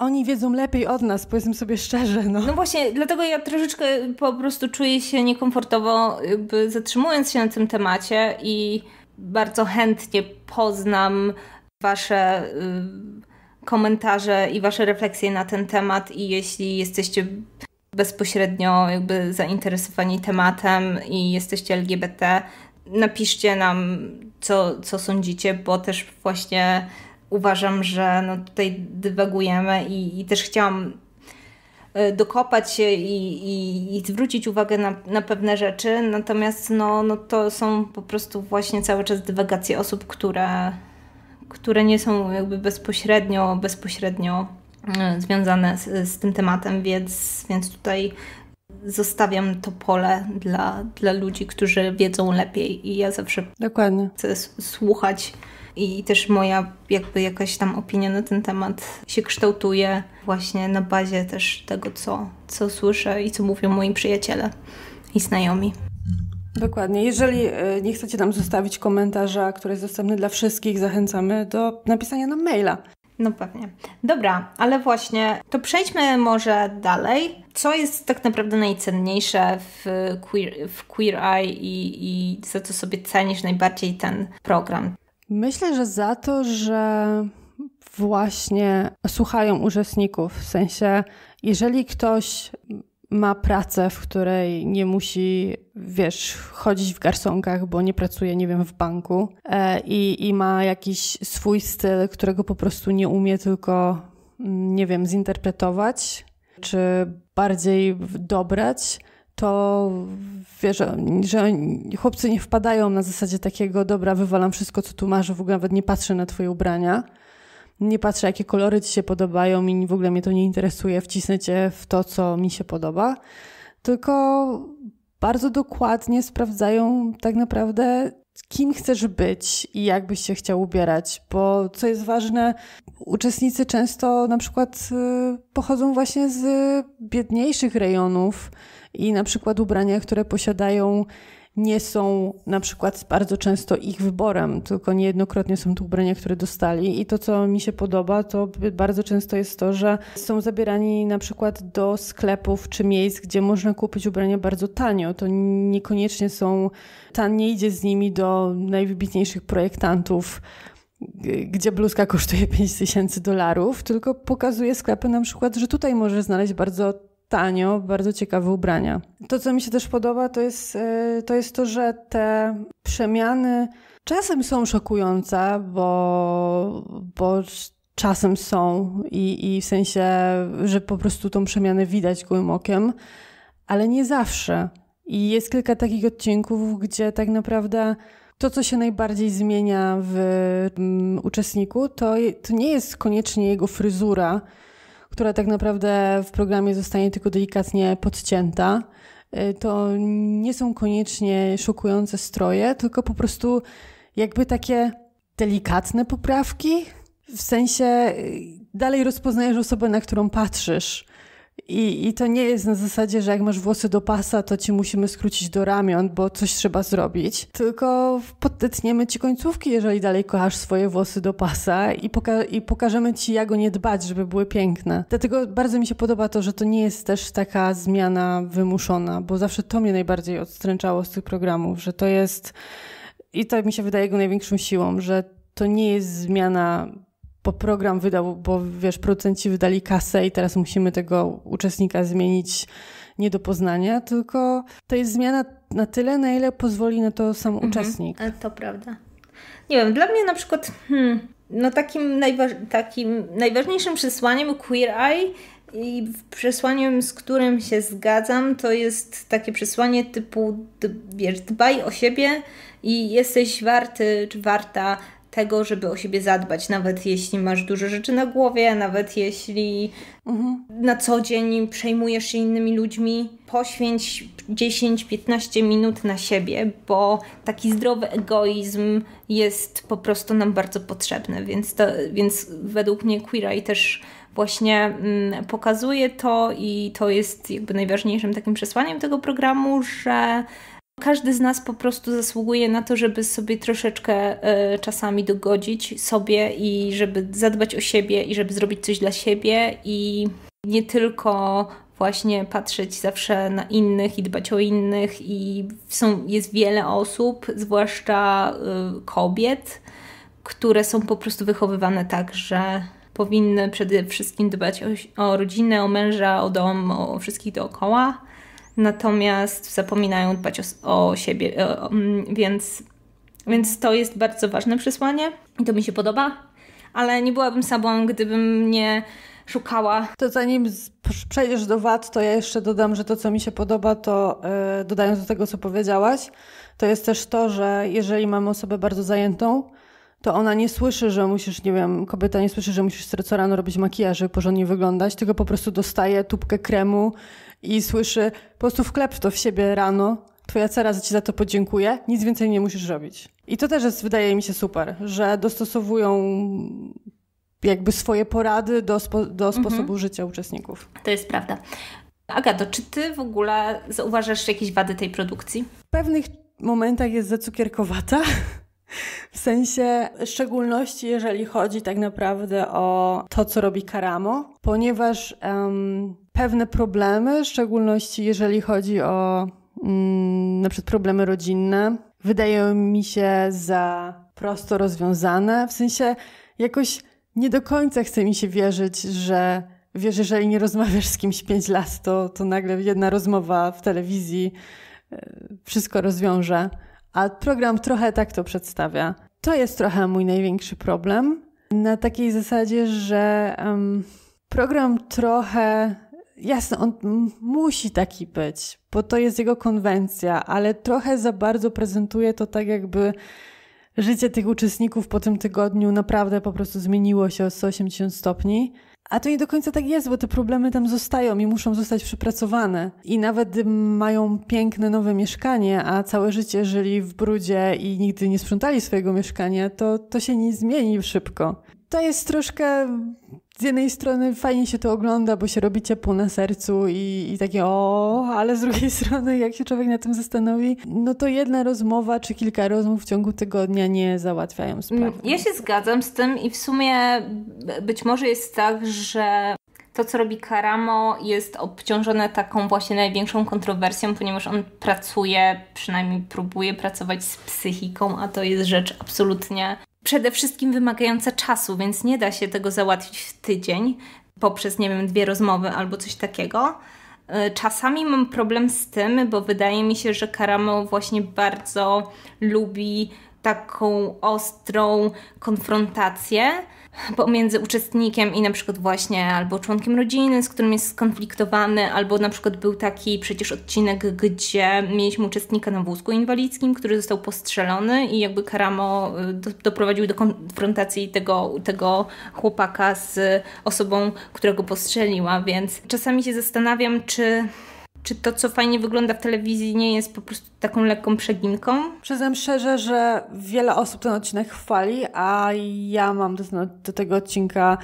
oni wiedzą lepiej od nas, powiedzmy sobie szczerze. No. no właśnie, dlatego ja troszeczkę po prostu czuję się niekomfortowo, jakby zatrzymując się na tym temacie i bardzo chętnie poznam Wasze y, komentarze i Wasze refleksje na ten temat. I jeśli jesteście bezpośrednio jakby zainteresowani tematem i jesteście LGBT, napiszcie nam, co, co sądzicie, bo też właśnie uważam, że no tutaj dywagujemy i, i też chciałam e, dokopać się i, i, i zwrócić uwagę na, na, pewne rzeczy, natomiast no, no to są po prostu właśnie cały czas dywagacje osób, które, które nie są jakby bezpośrednio, bezpośrednio e, związane z, z tym tematem, więc, więc tutaj zostawiam to pole dla, dla ludzi, którzy wiedzą lepiej i ja zawsze Dokładnie. chcę słuchać i też moja jakby jakaś tam opinia na ten temat się kształtuje właśnie na bazie też tego, co, co słyszę i co mówią moi przyjaciele i znajomi. Dokładnie. Jeżeli e, nie chcecie nam zostawić komentarza, który jest dostępny dla wszystkich, zachęcamy do napisania nam maila. No pewnie. Dobra, ale właśnie to przejdźmy może dalej. Co jest tak naprawdę najcenniejsze w Queer, w queer Eye i, i za co sobie cenisz najbardziej ten program? Myślę, że za to, że właśnie słuchają uczestników. W sensie, jeżeli ktoś ma pracę, w której nie musi, wiesz, chodzić w garsonkach, bo nie pracuje, nie wiem, w banku e, i, i ma jakiś swój styl, którego po prostu nie umie tylko, mm, nie wiem, zinterpretować czy bardziej dobrać, to wie, że, że chłopcy nie wpadają na zasadzie takiego, dobra, wywalam wszystko, co tu masz, w ogóle nawet nie patrzę na twoje ubrania, nie patrzę, jakie kolory ci się podobają i w ogóle mnie to nie interesuje, wcisnę cię w to, co mi się podoba, tylko bardzo dokładnie sprawdzają tak naprawdę, kim chcesz być i jak byś się chciał ubierać, bo co jest ważne, uczestnicy często na przykład y, pochodzą właśnie z biedniejszych rejonów i na przykład ubrania, które posiadają nie są na przykład bardzo często ich wyborem, tylko niejednokrotnie są to ubrania, które dostali. I to, co mi się podoba, to bardzo często jest to, że są zabierani na przykład do sklepów czy miejsc, gdzie można kupić ubrania bardzo tanio. To niekoniecznie są, tan nie idzie z nimi do najwybitniejszych projektantów gdzie bluzka kosztuje 5000 dolarów, tylko pokazuje sklepy na przykład, że tutaj możesz znaleźć bardzo tanio, bardzo ciekawe ubrania. To, co mi się też podoba, to jest e, to, jest to że te przemiany czasem są szokujące, bo, bo czasem są i, i w sensie, że po prostu tą przemianę widać gołym okiem, ale nie zawsze. I jest kilka takich odcinków, gdzie tak naprawdę to, co się najbardziej zmienia w um, uczestniku, to, to nie jest koniecznie jego fryzura, która tak naprawdę w programie zostanie tylko delikatnie podcięta. Y, to nie są koniecznie szokujące stroje, tylko po prostu jakby takie delikatne poprawki. W sensie y, dalej rozpoznajesz osobę, na którą patrzysz, i, I to nie jest na zasadzie, że jak masz włosy do pasa, to ci musimy skrócić do ramion, bo coś trzeba zrobić. Tylko podetniemy ci końcówki, jeżeli dalej kochasz swoje włosy do pasa i, poka i pokażemy ci, jak o nie dbać, żeby były piękne. Dlatego bardzo mi się podoba to, że to nie jest też taka zmiana wymuszona, bo zawsze to mnie najbardziej odstręczało z tych programów, że to jest. I to mi się wydaje jego największą siłą, że to nie jest zmiana bo program wydał, bo wiesz, producenci wydali kasę i teraz musimy tego uczestnika zmienić nie do poznania, tylko to jest zmiana na tyle, na ile pozwoli na to sam mhm. uczestnik. To prawda. Nie wiem, dla mnie na przykład hmm, no takim, takim najważniejszym przesłaniem Queer Eye i przesłaniem, z którym się zgadzam, to jest takie przesłanie typu wiesz, dbaj o siebie i jesteś warty czy warta tego, żeby o siebie zadbać, nawet jeśli masz duże rzeczy na głowie, nawet jeśli mhm. na co dzień przejmujesz się innymi ludźmi, poświęć 10-15 minut na siebie, bo taki zdrowy egoizm jest po prostu nam bardzo potrzebny, więc, to, więc według mnie Queer Eye też właśnie mm, pokazuje to i to jest jakby najważniejszym takim przesłaniem tego programu, że każdy z nas po prostu zasługuje na to, żeby sobie troszeczkę e, czasami dogodzić sobie i żeby zadbać o siebie i żeby zrobić coś dla siebie i nie tylko właśnie patrzeć zawsze na innych i dbać o innych i są, jest wiele osób, zwłaszcza y, kobiet, które są po prostu wychowywane tak, że powinny przede wszystkim dbać o, o rodzinę, o męża, o dom, o wszystkich dookoła natomiast zapominają dbać o, o siebie, e, mm, więc, więc to jest bardzo ważne przesłanie i to mi się podoba, ale nie byłabym sobą, gdybym nie szukała. To zanim przejdziesz do wad, to ja jeszcze dodam, że to, co mi się podoba, to yy, dodając do tego, co powiedziałaś, to jest też to, że jeżeli mamy osobę bardzo zajętą, to ona nie słyszy, że musisz, nie wiem, kobieta nie słyszy, że musisz co rano robić makijaż, żeby porządnie wyglądać, tylko po prostu dostaje tubkę kremu i słyszy, po prostu wklep to w siebie rano, twoja cera ci za to podziękuje, nic więcej nie musisz robić. I to też jest, wydaje mi się, super, że dostosowują jakby swoje porady do, spo, do mhm. sposobu życia uczestników. To jest prawda. Agato, czy ty w ogóle zauważasz jakieś wady tej produkcji? W pewnych momentach jest zacukierkowata. W sensie w szczególności, jeżeli chodzi tak naprawdę o to, co robi Karamo, ponieważ um, pewne problemy, w szczególności jeżeli chodzi o um, na przykład problemy rodzinne, wydają mi się za prosto rozwiązane. W sensie jakoś nie do końca chce mi się wierzyć, że wiesz, jeżeli nie rozmawiasz z kimś 5 lat, to, to nagle jedna rozmowa w telewizji e, wszystko rozwiąże a program trochę tak to przedstawia. To jest trochę mój największy problem. Na takiej zasadzie, że um, program trochę. Jasne, on musi taki być, bo to jest jego konwencja, ale trochę za bardzo prezentuje to tak, jakby życie tych uczestników po tym tygodniu naprawdę po prostu zmieniło się o 180 stopni a to nie do końca tak jest, bo te problemy tam zostają i muszą zostać przepracowane. I nawet mają piękne nowe mieszkanie, a całe życie żyli w brudzie i nigdy nie sprzątali swojego mieszkania, to, to się nie zmieni szybko. To jest troszkę z jednej strony fajnie się to ogląda, bo się robi ciepło na sercu i, i takie o, ale z drugiej strony, jak się człowiek na tym zastanowi, no to jedna rozmowa czy kilka rozmów w ciągu tygodnia nie załatwiają mm, sprawy. Ja się zgadzam z tym i w sumie być może jest tak, że to, co robi Karamo, jest obciążone taką właśnie największą kontrowersją, ponieważ on pracuje, przynajmniej próbuje pracować z psychiką, a to jest rzecz absolutnie przede wszystkim wymagająca czasu, więc nie da się tego załatwić w tydzień poprzez, nie wiem, dwie rozmowy albo coś takiego. E, czasami mam problem z tym, bo wydaje mi się, że Karamo właśnie bardzo lubi taką ostrą konfrontację pomiędzy uczestnikiem i na przykład właśnie albo członkiem rodziny, z którym jest skonfliktowany, albo na przykład był taki przecież odcinek, gdzie mieliśmy uczestnika na wózku inwalidzkim, który został postrzelony i jakby Karamo y, doprowadził do konfrontacji tego, tego chłopaka z osobą, którego postrzeliła, więc czasami się zastanawiam, czy czy to, co fajnie wygląda w telewizji, nie jest po prostu taką lekką przeginką? Przyznam szczerze, że wiele osób ten odcinek chwali, a ja mam do, do tego odcinka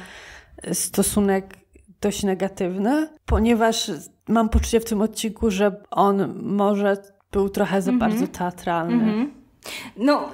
y, stosunek dość negatywny, ponieważ mam poczucie w tym odcinku, że on może był trochę za mm -hmm. bardzo teatralny. Mm -hmm. No,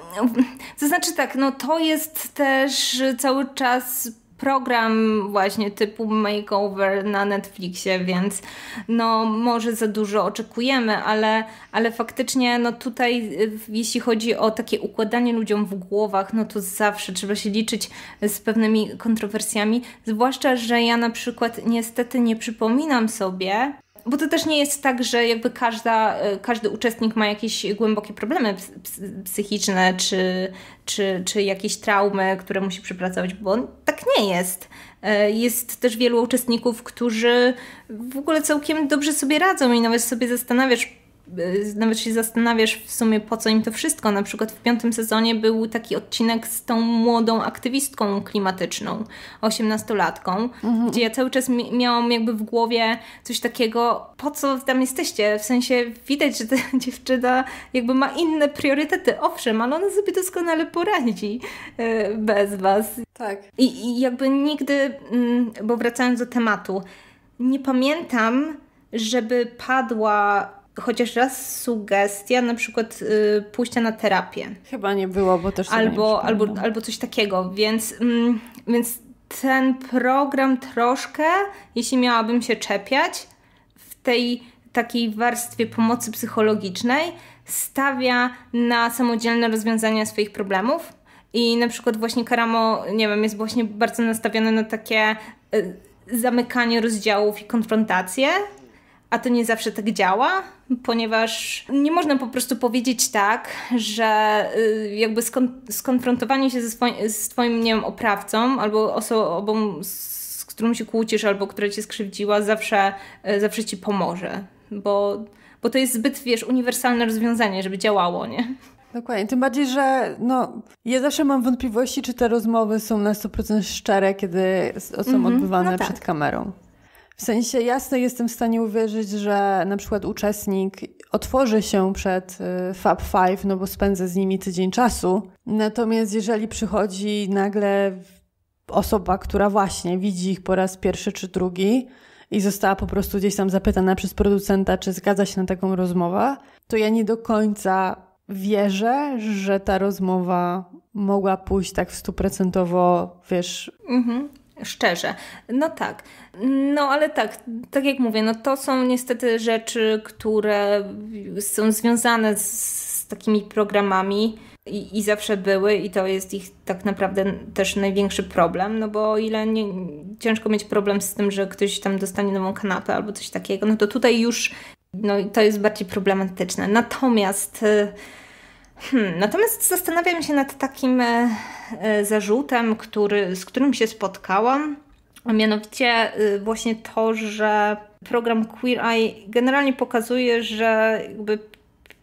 to znaczy tak, no to jest też cały czas program właśnie typu makeover na Netflixie, więc no może za dużo oczekujemy, ale, ale faktycznie no tutaj y, jeśli chodzi o takie układanie ludziom w głowach, no to zawsze trzeba się liczyć z pewnymi kontrowersjami, zwłaszcza, że ja na przykład niestety nie przypominam sobie, bo to też nie jest tak, że jakby każda, e, każdy uczestnik ma jakieś głębokie problemy psychiczne czy, czy, czy jakieś traumy, które musi przepracować, bo tak nie jest. E, jest też wielu uczestników, którzy w ogóle całkiem dobrze sobie radzą i nawet sobie zastanawiasz, Y, nawet się zastanawiasz w sumie po co im to wszystko. Na przykład w piątym sezonie był taki odcinek z tą młodą aktywistką klimatyczną, osiemnastolatką, mhm. gdzie ja cały czas miałam jakby w głowie coś takiego, po co tam jesteście? W sensie widać, że ta dziewczyna jakby ma inne priorytety, owszem, ale ona sobie doskonale poradzi y, bez was. Tak. I, i jakby nigdy, mm, bo wracając do tematu, nie pamiętam, żeby padła chociaż raz sugestia, na przykład y, pójścia na terapię. Chyba nie było, bo też albo, albo, albo coś takiego, więc, mm, więc ten program troszkę, jeśli miałabym się czepiać, w tej takiej warstwie pomocy psychologicznej stawia na samodzielne rozwiązania swoich problemów. I na przykład właśnie Karamo, nie wiem, jest właśnie bardzo nastawiony na takie y, zamykanie rozdziałów i konfrontacje, a to nie zawsze tak działa, ponieważ nie można po prostu powiedzieć tak, że y, jakby skon skonfrontowanie się ze swoim, z twoim, nie wiem, oprawcą albo osobą, z którą się kłócisz albo która cię skrzywdziła, zawsze, y, zawsze ci pomoże, bo, bo to jest zbyt, wiesz, uniwersalne rozwiązanie, żeby działało, nie? Dokładnie, tym bardziej, że no, ja zawsze mam wątpliwości, czy te rozmowy są na 100% szczere, kiedy są mm -hmm. odbywane no tak. przed kamerą. W sensie jasne jestem w stanie uwierzyć, że na przykład uczestnik otworzy się przed y, Fab Five, no bo spędzę z nimi tydzień czasu. Natomiast jeżeli przychodzi nagle osoba, która właśnie widzi ich po raz pierwszy czy drugi i została po prostu gdzieś tam zapytana przez producenta, czy zgadza się na taką rozmowę, to ja nie do końca wierzę, że ta rozmowa mogła pójść tak w stuprocentowo, wiesz, mhm szczerze. No tak. No ale tak, tak jak mówię, no to są niestety rzeczy, które są związane z takimi programami i, i zawsze były i to jest ich tak naprawdę też największy problem, no bo o ile nie, ciężko mieć problem z tym, że ktoś tam dostanie nową kanapę albo coś takiego, no to tutaj już no, to jest bardziej problematyczne. Natomiast y, Hmm, natomiast zastanawiam się nad takim e, e, zarzutem, który, z którym się spotkałam, a mianowicie e, właśnie to, że program Queer Eye generalnie pokazuje, że jakby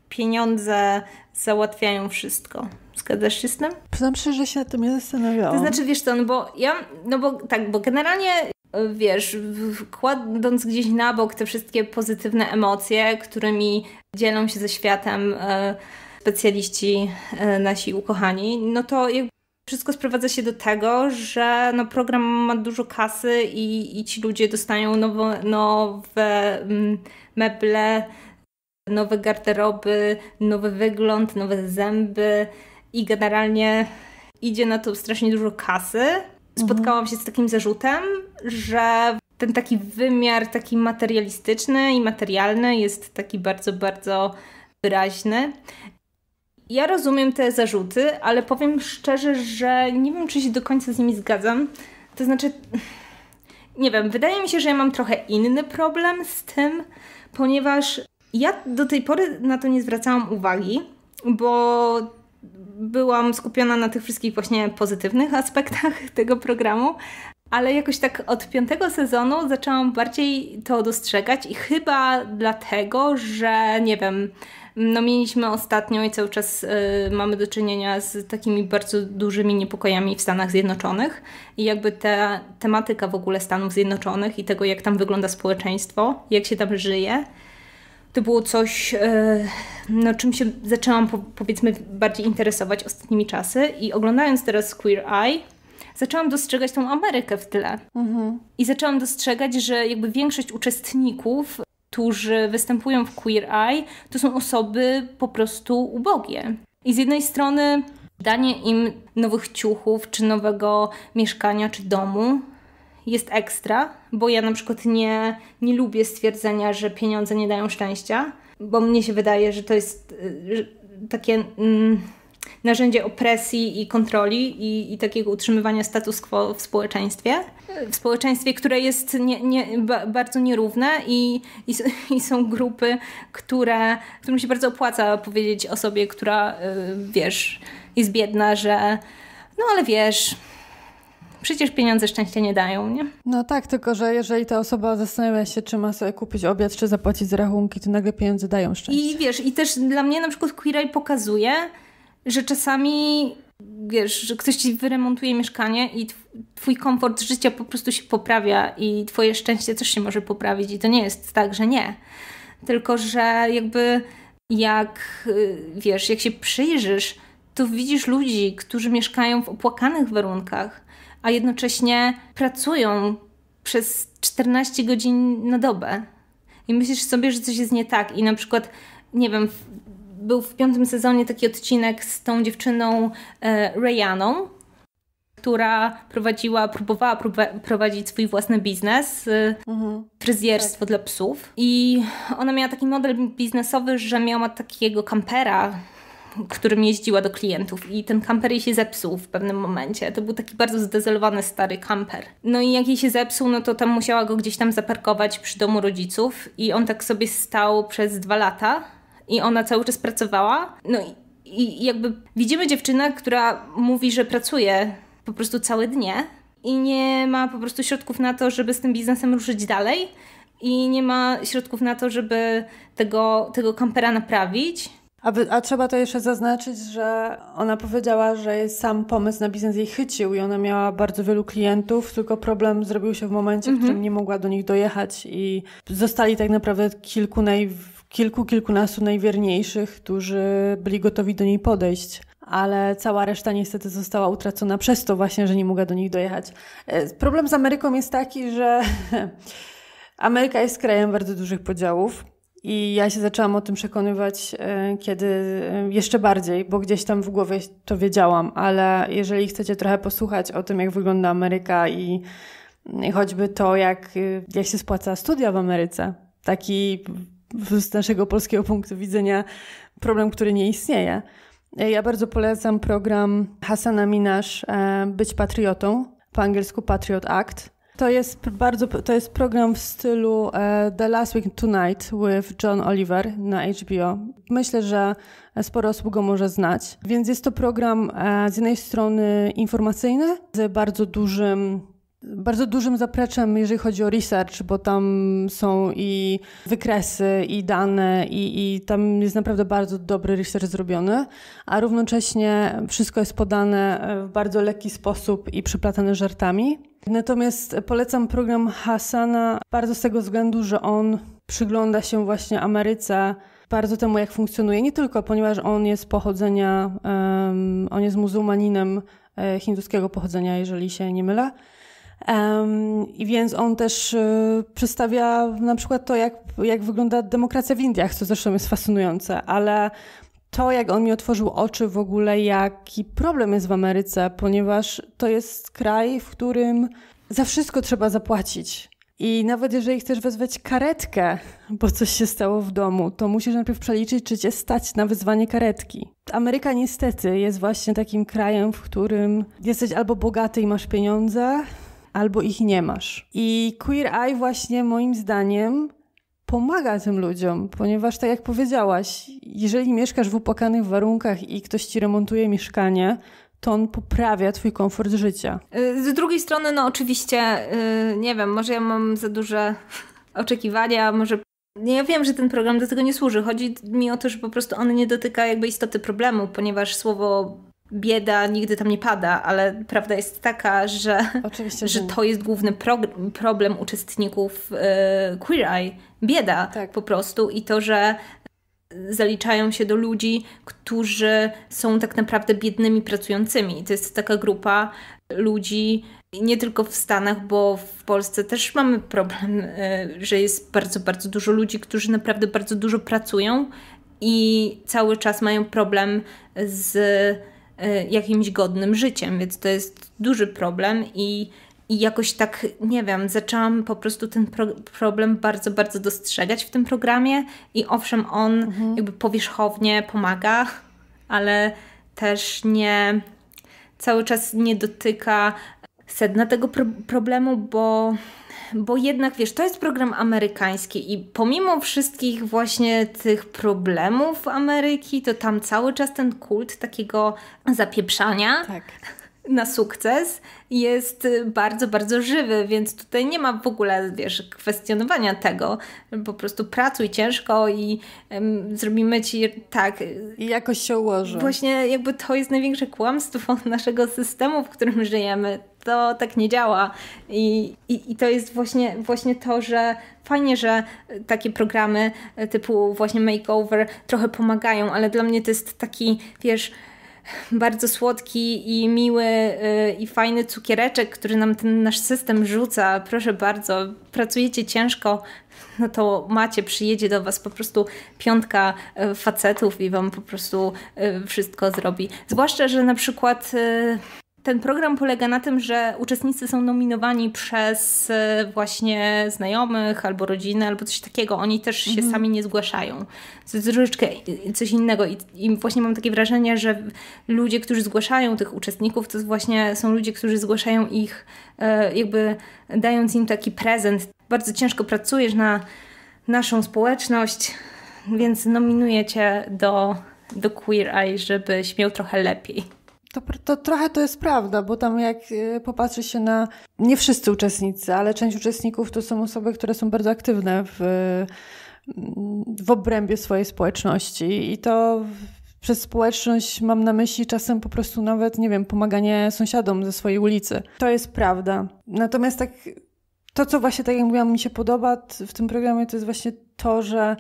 pieniądze załatwiają wszystko. Zgadzasz się z tym? Przyznam się, że się na tym nie zastanawiałam. To znaczy, wiesz co, no bo ja, no bo tak, bo generalnie wiesz, kładąc gdzieś na bok te wszystkie pozytywne emocje, którymi dzielą się ze światem specjaliści e, nasi ukochani, no to wszystko sprowadza się do tego, że no, program ma dużo kasy i, i ci ludzie dostają nowo, nowe mm, meble, nowe garderoby, nowy wygląd, nowe zęby i generalnie idzie na to strasznie dużo kasy. Mhm. Spotkałam się z takim zarzutem, że ten taki wymiar taki materialistyczny i materialny jest taki bardzo, bardzo wyraźny ja rozumiem te zarzuty, ale powiem szczerze, że nie wiem, czy się do końca z nimi zgadzam. To znaczy, nie wiem, wydaje mi się, że ja mam trochę inny problem z tym, ponieważ ja do tej pory na to nie zwracałam uwagi, bo byłam skupiona na tych wszystkich właśnie pozytywnych aspektach tego programu, ale jakoś tak od piątego sezonu zaczęłam bardziej to dostrzegać i chyba dlatego, że nie wiem, no mieliśmy ostatnio i cały czas y, mamy do czynienia z takimi bardzo dużymi niepokojami w Stanach Zjednoczonych i jakby ta tematyka w ogóle Stanów Zjednoczonych i tego, jak tam wygląda społeczeństwo, jak się tam żyje, to było coś, y, no, czym się zaczęłam powiedzmy bardziej interesować ostatnimi czasy i oglądając teraz Queer Eye, zaczęłam dostrzegać tą Amerykę w tyle. Mhm. I zaczęłam dostrzegać, że jakby większość uczestników którzy występują w Queer Eye, to są osoby po prostu ubogie. I z jednej strony danie im nowych ciuchów, czy nowego mieszkania, czy domu jest ekstra, bo ja na przykład nie, nie lubię stwierdzenia, że pieniądze nie dają szczęścia, bo mnie się wydaje, że to jest y, że takie. Mm, narzędzie opresji i kontroli i, i takiego utrzymywania status quo w społeczeństwie. W społeczeństwie, które jest nie, nie, ba, bardzo nierówne i, i, i, są grupy, które, którym się bardzo opłaca powiedzieć osobie, która, y, wiesz, jest biedna, że no ale wiesz, przecież pieniądze szczęście nie dają, nie? No tak, tylko że jeżeli ta osoba zastanawia się, czy ma sobie kupić obiad, czy zapłacić za rachunki, to nagle pieniądze dają szczęście. I wiesz, i też dla mnie na przykład Eye pokazuje, że czasami wiesz, że ktoś ci wyremontuje mieszkanie i twój komfort życia po prostu się poprawia i twoje szczęście też się może poprawić i to nie jest tak, że nie. Tylko, że jakby jak y, wiesz, jak się przyjrzysz, to widzisz ludzi, którzy mieszkają w opłakanych warunkach, a jednocześnie pracują przez 14 godzin na dobę. I myślisz sobie, że coś jest nie tak i na przykład nie wiem, był w piątym sezonie taki odcinek z tą dziewczyną e, Rayaną, która prowadziła, próbowała prowadzić swój własny biznes, e, mhm. fryzjerstwo tak. dla psów. I ona miała taki model biznesowy, że miała takiego kampera, którym jeździła do klientów i ten kamper jej się zepsuł w pewnym momencie. To był taki bardzo zdezelowany stary kamper. No i jak jej się zepsuł, no to tam musiała go gdzieś tam zaparkować przy domu rodziców i on tak sobie stał przez dwa lata i ona cały czas pracowała. No i, i jakby widzimy dziewczynę, która mówi, że pracuje po prostu całe dnie i nie ma po prostu środków na to, żeby z tym biznesem ruszyć dalej i nie ma środków na to, żeby tego, tego kampera naprawić. A, a, trzeba to jeszcze zaznaczyć, że ona powiedziała, że sam pomysł na biznes jej chycił i ona miała bardzo wielu klientów, tylko problem zrobił się w momencie, mm -hmm. w mhm. którym nie mogła do nich dojechać i zostali tak naprawdę kilku naj kilku, kilkunastu najwierniejszych, którzy byli gotowi do niej podejść ale cała reszta niestety została utracona przez to właśnie, że nie mogła do nich dojechać. E, problem z Ameryką jest taki, że Ameryka jest krajem bardzo dużych podziałów. I ja się zaczęłam o tym przekonywać, e, kiedy e, jeszcze bardziej, bo gdzieś tam w głowie to wiedziałam, ale jeżeli chcecie trochę posłuchać o tym, jak wygląda Ameryka i choćby to, jak, jak się spłaca studia w Ameryce, taki z naszego polskiego punktu widzenia problem, który nie istnieje. Ja bardzo polecam program Hasana Minasz e, Być Patriotą, po angielsku Patriot Act. To jest bardzo, to jest program w stylu e, The Last Week Tonight with John Oliver na HBO. Myślę, że sporo osób go może znać. Więc jest to program e, z jednej strony informacyjny, z bardzo dużym bardzo dużym zapreczem, jeżeli chodzi o research, bo tam są i wykresy, i dane, i, i tam jest naprawdę bardzo dobry research zrobiony, a równocześnie wszystko jest podane e, w bardzo lekki sposób i przyplatane żartami. Natomiast polecam program Hasana bardzo z tego względu, że on przygląda się właśnie Ameryce bardzo temu, jak funkcjonuje. Nie tylko, ponieważ on jest pochodzenia, um, on jest muzułmaninem e, hinduskiego pochodzenia, jeżeli się nie mylę i więc on też y, przedstawia na przykład to, jak, jak wygląda demokracja w Indiach, co zresztą jest fascynujące, ale to, jak on mi otworzył oczy w ogóle, jaki problem jest w Ameryce, ponieważ to jest kraj, w którym za wszystko trzeba zapłacić. I nawet jeżeli chcesz wezwać karetkę, bo coś się stało w domu, to musisz najpierw przeliczyć, czy cię stać na wezwanie karetki. Ameryka niestety jest właśnie takim krajem, w którym jesteś albo bogaty i masz pieniądze, albo ich nie masz. I Queer Eye właśnie moim zdaniem pomaga tym ludziom, ponieważ tak jak powiedziałaś, jeżeli mieszkasz w opłakanych warunkach i ktoś ci remontuje mieszkanie, to on poprawia twój komfort życia. Y, z drugiej strony, no oczywiście, y, nie wiem, może ja mam za duże oczekiwania, może ja wiem, że ten program do tego nie służy. Chodzi mi o to, że po prostu on nie dotyka jakby istoty problemu, ponieważ słowo bieda nigdy tam nie pada, ale prawda jest taka, że, Oczywiście, że to jest główny problem uczestników y, Queer Eye. Bieda tak. po prostu i to, że zaliczają się do ludzi, którzy są tak naprawdę biednymi pracującymi. To jest taka grupa ludzi, nie tylko w Stanach, bo w Polsce też mamy problem, y, że jest bardzo, bardzo dużo ludzi, którzy naprawdę bardzo dużo pracują i cały czas mają problem z Y, jakimś godnym życiem, więc to jest duży problem i, i jakoś tak, nie wiem, zaczęłam po prostu ten pro problem bardzo, bardzo dostrzegać w tym programie i owszem, on mhm. jakby powierzchownie pomaga, ale też nie, cały czas nie dotyka sedna tego pro problemu, bo bo jednak wiesz, to jest program amerykański i pomimo wszystkich właśnie tych problemów Ameryki, to tam cały czas ten kult takiego zapieprzania tak na sukces jest bardzo, bardzo żywy, więc tutaj nie ma w ogóle, wiesz, kwestionowania tego. Po prostu pracuj ciężko i um, zrobimy ci tak. I jakoś się ułoży. Właśnie jakby to jest największe kłamstwo naszego systemu, w którym żyjemy. To tak nie działa. I, i, i to jest właśnie, właśnie to, że fajnie, że takie programy typu właśnie makeover trochę pomagają, ale dla mnie to jest taki, wiesz, bardzo słodki i miły y, i fajny cukiereczek, który nam ten nasz system rzuca. Proszę bardzo, pracujecie ciężko, no to macie, przyjedzie do Was po prostu piątka y, facetów i Wam po prostu y, wszystko zrobi. Zwłaszcza, że na przykład ten program polega na tym, że uczestnicy są nominowani przez e, właśnie znajomych albo rodzinę, albo coś takiego. Oni też się mhm. sami nie zgłaszają. To jest troszeczkę coś innego. I, I, właśnie mam takie wrażenie, że ludzie, którzy zgłaszają tych uczestników, to właśnie są ludzie, którzy zgłaszają ich, e, jakby dając im taki prezent. Bardzo ciężko pracujesz na naszą społeczność, więc nominuję cię do, do Queer Eye, żebyś miał trochę lepiej. To, to, trochę to jest prawda, bo tam jak e, popatrzy się na nie wszyscy uczestnicy, ale część uczestników to są osoby, które są bardzo aktywne w, mm, w obrębie swojej społeczności i to przez społeczność mam na myśli czasem po prostu nawet, nie wiem, pomaganie sąsiadom ze swojej ulicy. To jest prawda. Natomiast tak to, co właśnie, tak jak mówiłam, mi się podoba w tym programie, to jest właśnie to, że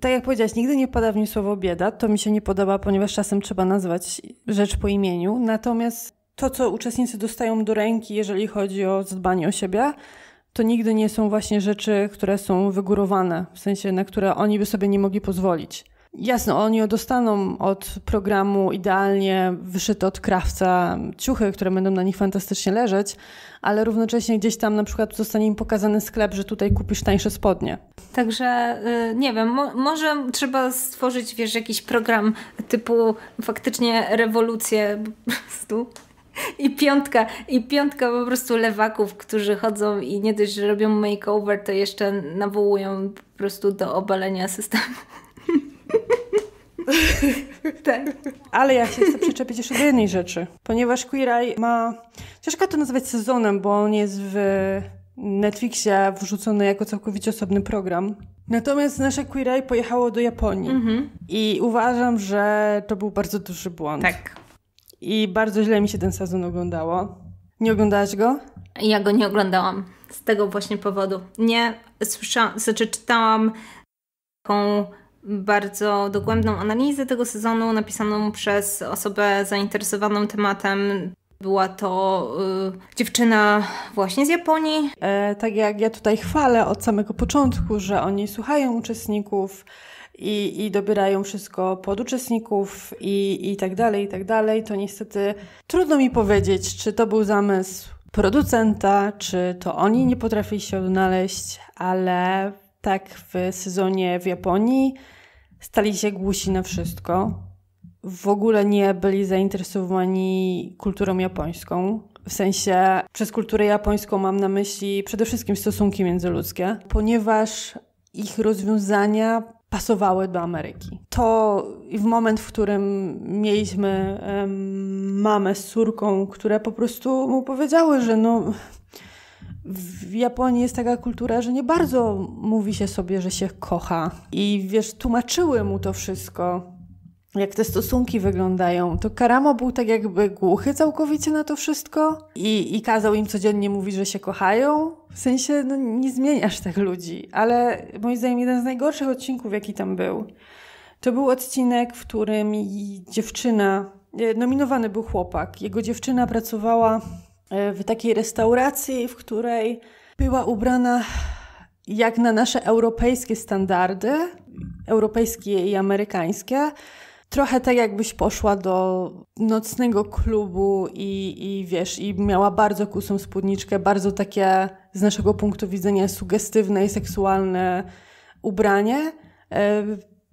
tak jak powiedziałaś, nigdy nie pada w nim słowo bieda. To mi się nie podoba, ponieważ czasem trzeba nazwać rzecz po imieniu. Natomiast to, co uczestnicy dostają do ręki, jeżeli chodzi o zadbanie o siebie, to nigdy nie są właśnie rzeczy, które są wygórowane, w sensie na które oni by sobie nie mogli pozwolić. Jasno, oni dostaną od programu idealnie wyszyte od krawca ciuchy, które będą na nich fantastycznie leżeć, ale równocześnie gdzieś tam na przykład zostanie im pokazany sklep, że tutaj kupisz tańsze spodnie. Także y, nie wiem, mo może trzeba stworzyć, wiesz, jakiś program typu faktycznie rewolucję po prostu. I piątka, i piątka po prostu lewaków, którzy chodzą i nie dość, że robią makeover, to jeszcze nawołują po prostu do obalenia systemu. tak. Ale ja się chcę przyczepić jeszcze do jednej rzeczy, ponieważ Queer Eye ma, ciężko to nazwać sezonem, bo on jest w Netflixie wrzucony jako całkowicie osobny program. Natomiast nasze Queer Eye pojechało do Japonii mhm. i uważam, że to był bardzo duży błąd. Tak. I bardzo źle mi się ten sezon oglądało. Nie oglądałaś go? Ja go nie oglądałam z tego właśnie powodu. Nie słyszałam, znaczy czytałam taką bardzo dogłębną analizę tego sezonu napisaną przez osobę zainteresowaną tematem. Była to y, dziewczyna właśnie z Japonii. E, tak jak ja tutaj chwalę od samego początku, że oni słuchają uczestników i, i dobierają wszystko pod uczestników i, i tak dalej, i tak dalej, to niestety trudno mi powiedzieć, czy to był zamysł producenta, czy to oni nie potrafili się odnaleźć, ale tak w sezonie w Japonii stali się głusi na wszystko. W ogóle nie byli zainteresowani kulturą japońską. W sensie przez kulturę japońską mam na myśli przede wszystkim stosunki międzyludzkie, ponieważ ich rozwiązania pasowały do Ameryki. To w moment, w którym mieliśmy um, mamę z córką, które po prostu mu powiedziały, że no w Japonii jest taka kultura, że nie bardzo mówi się sobie, że się kocha. I wiesz, tłumaczyły mu to wszystko, jak te stosunki wyglądają. To Karamo był tak jakby głuchy całkowicie na to wszystko i, i kazał im codziennie mówić, że się kochają. W sensie, no, nie zmieniasz tak ludzi. Ale moim zdaniem jeden z najgorszych odcinków, jaki tam był, to był odcinek, w którym dziewczyna, e, nominowany był chłopak, jego dziewczyna pracowała E, w takiej restauracji, w której była ubrana jak na nasze europejskie standardy, europejskie i amerykańskie. Trochę tak, jakbyś poszła do nocnego klubu i, i wiesz, i miała bardzo kusą spódniczkę, bardzo takie z naszego punktu widzenia sugestywne i seksualne ubranie. E,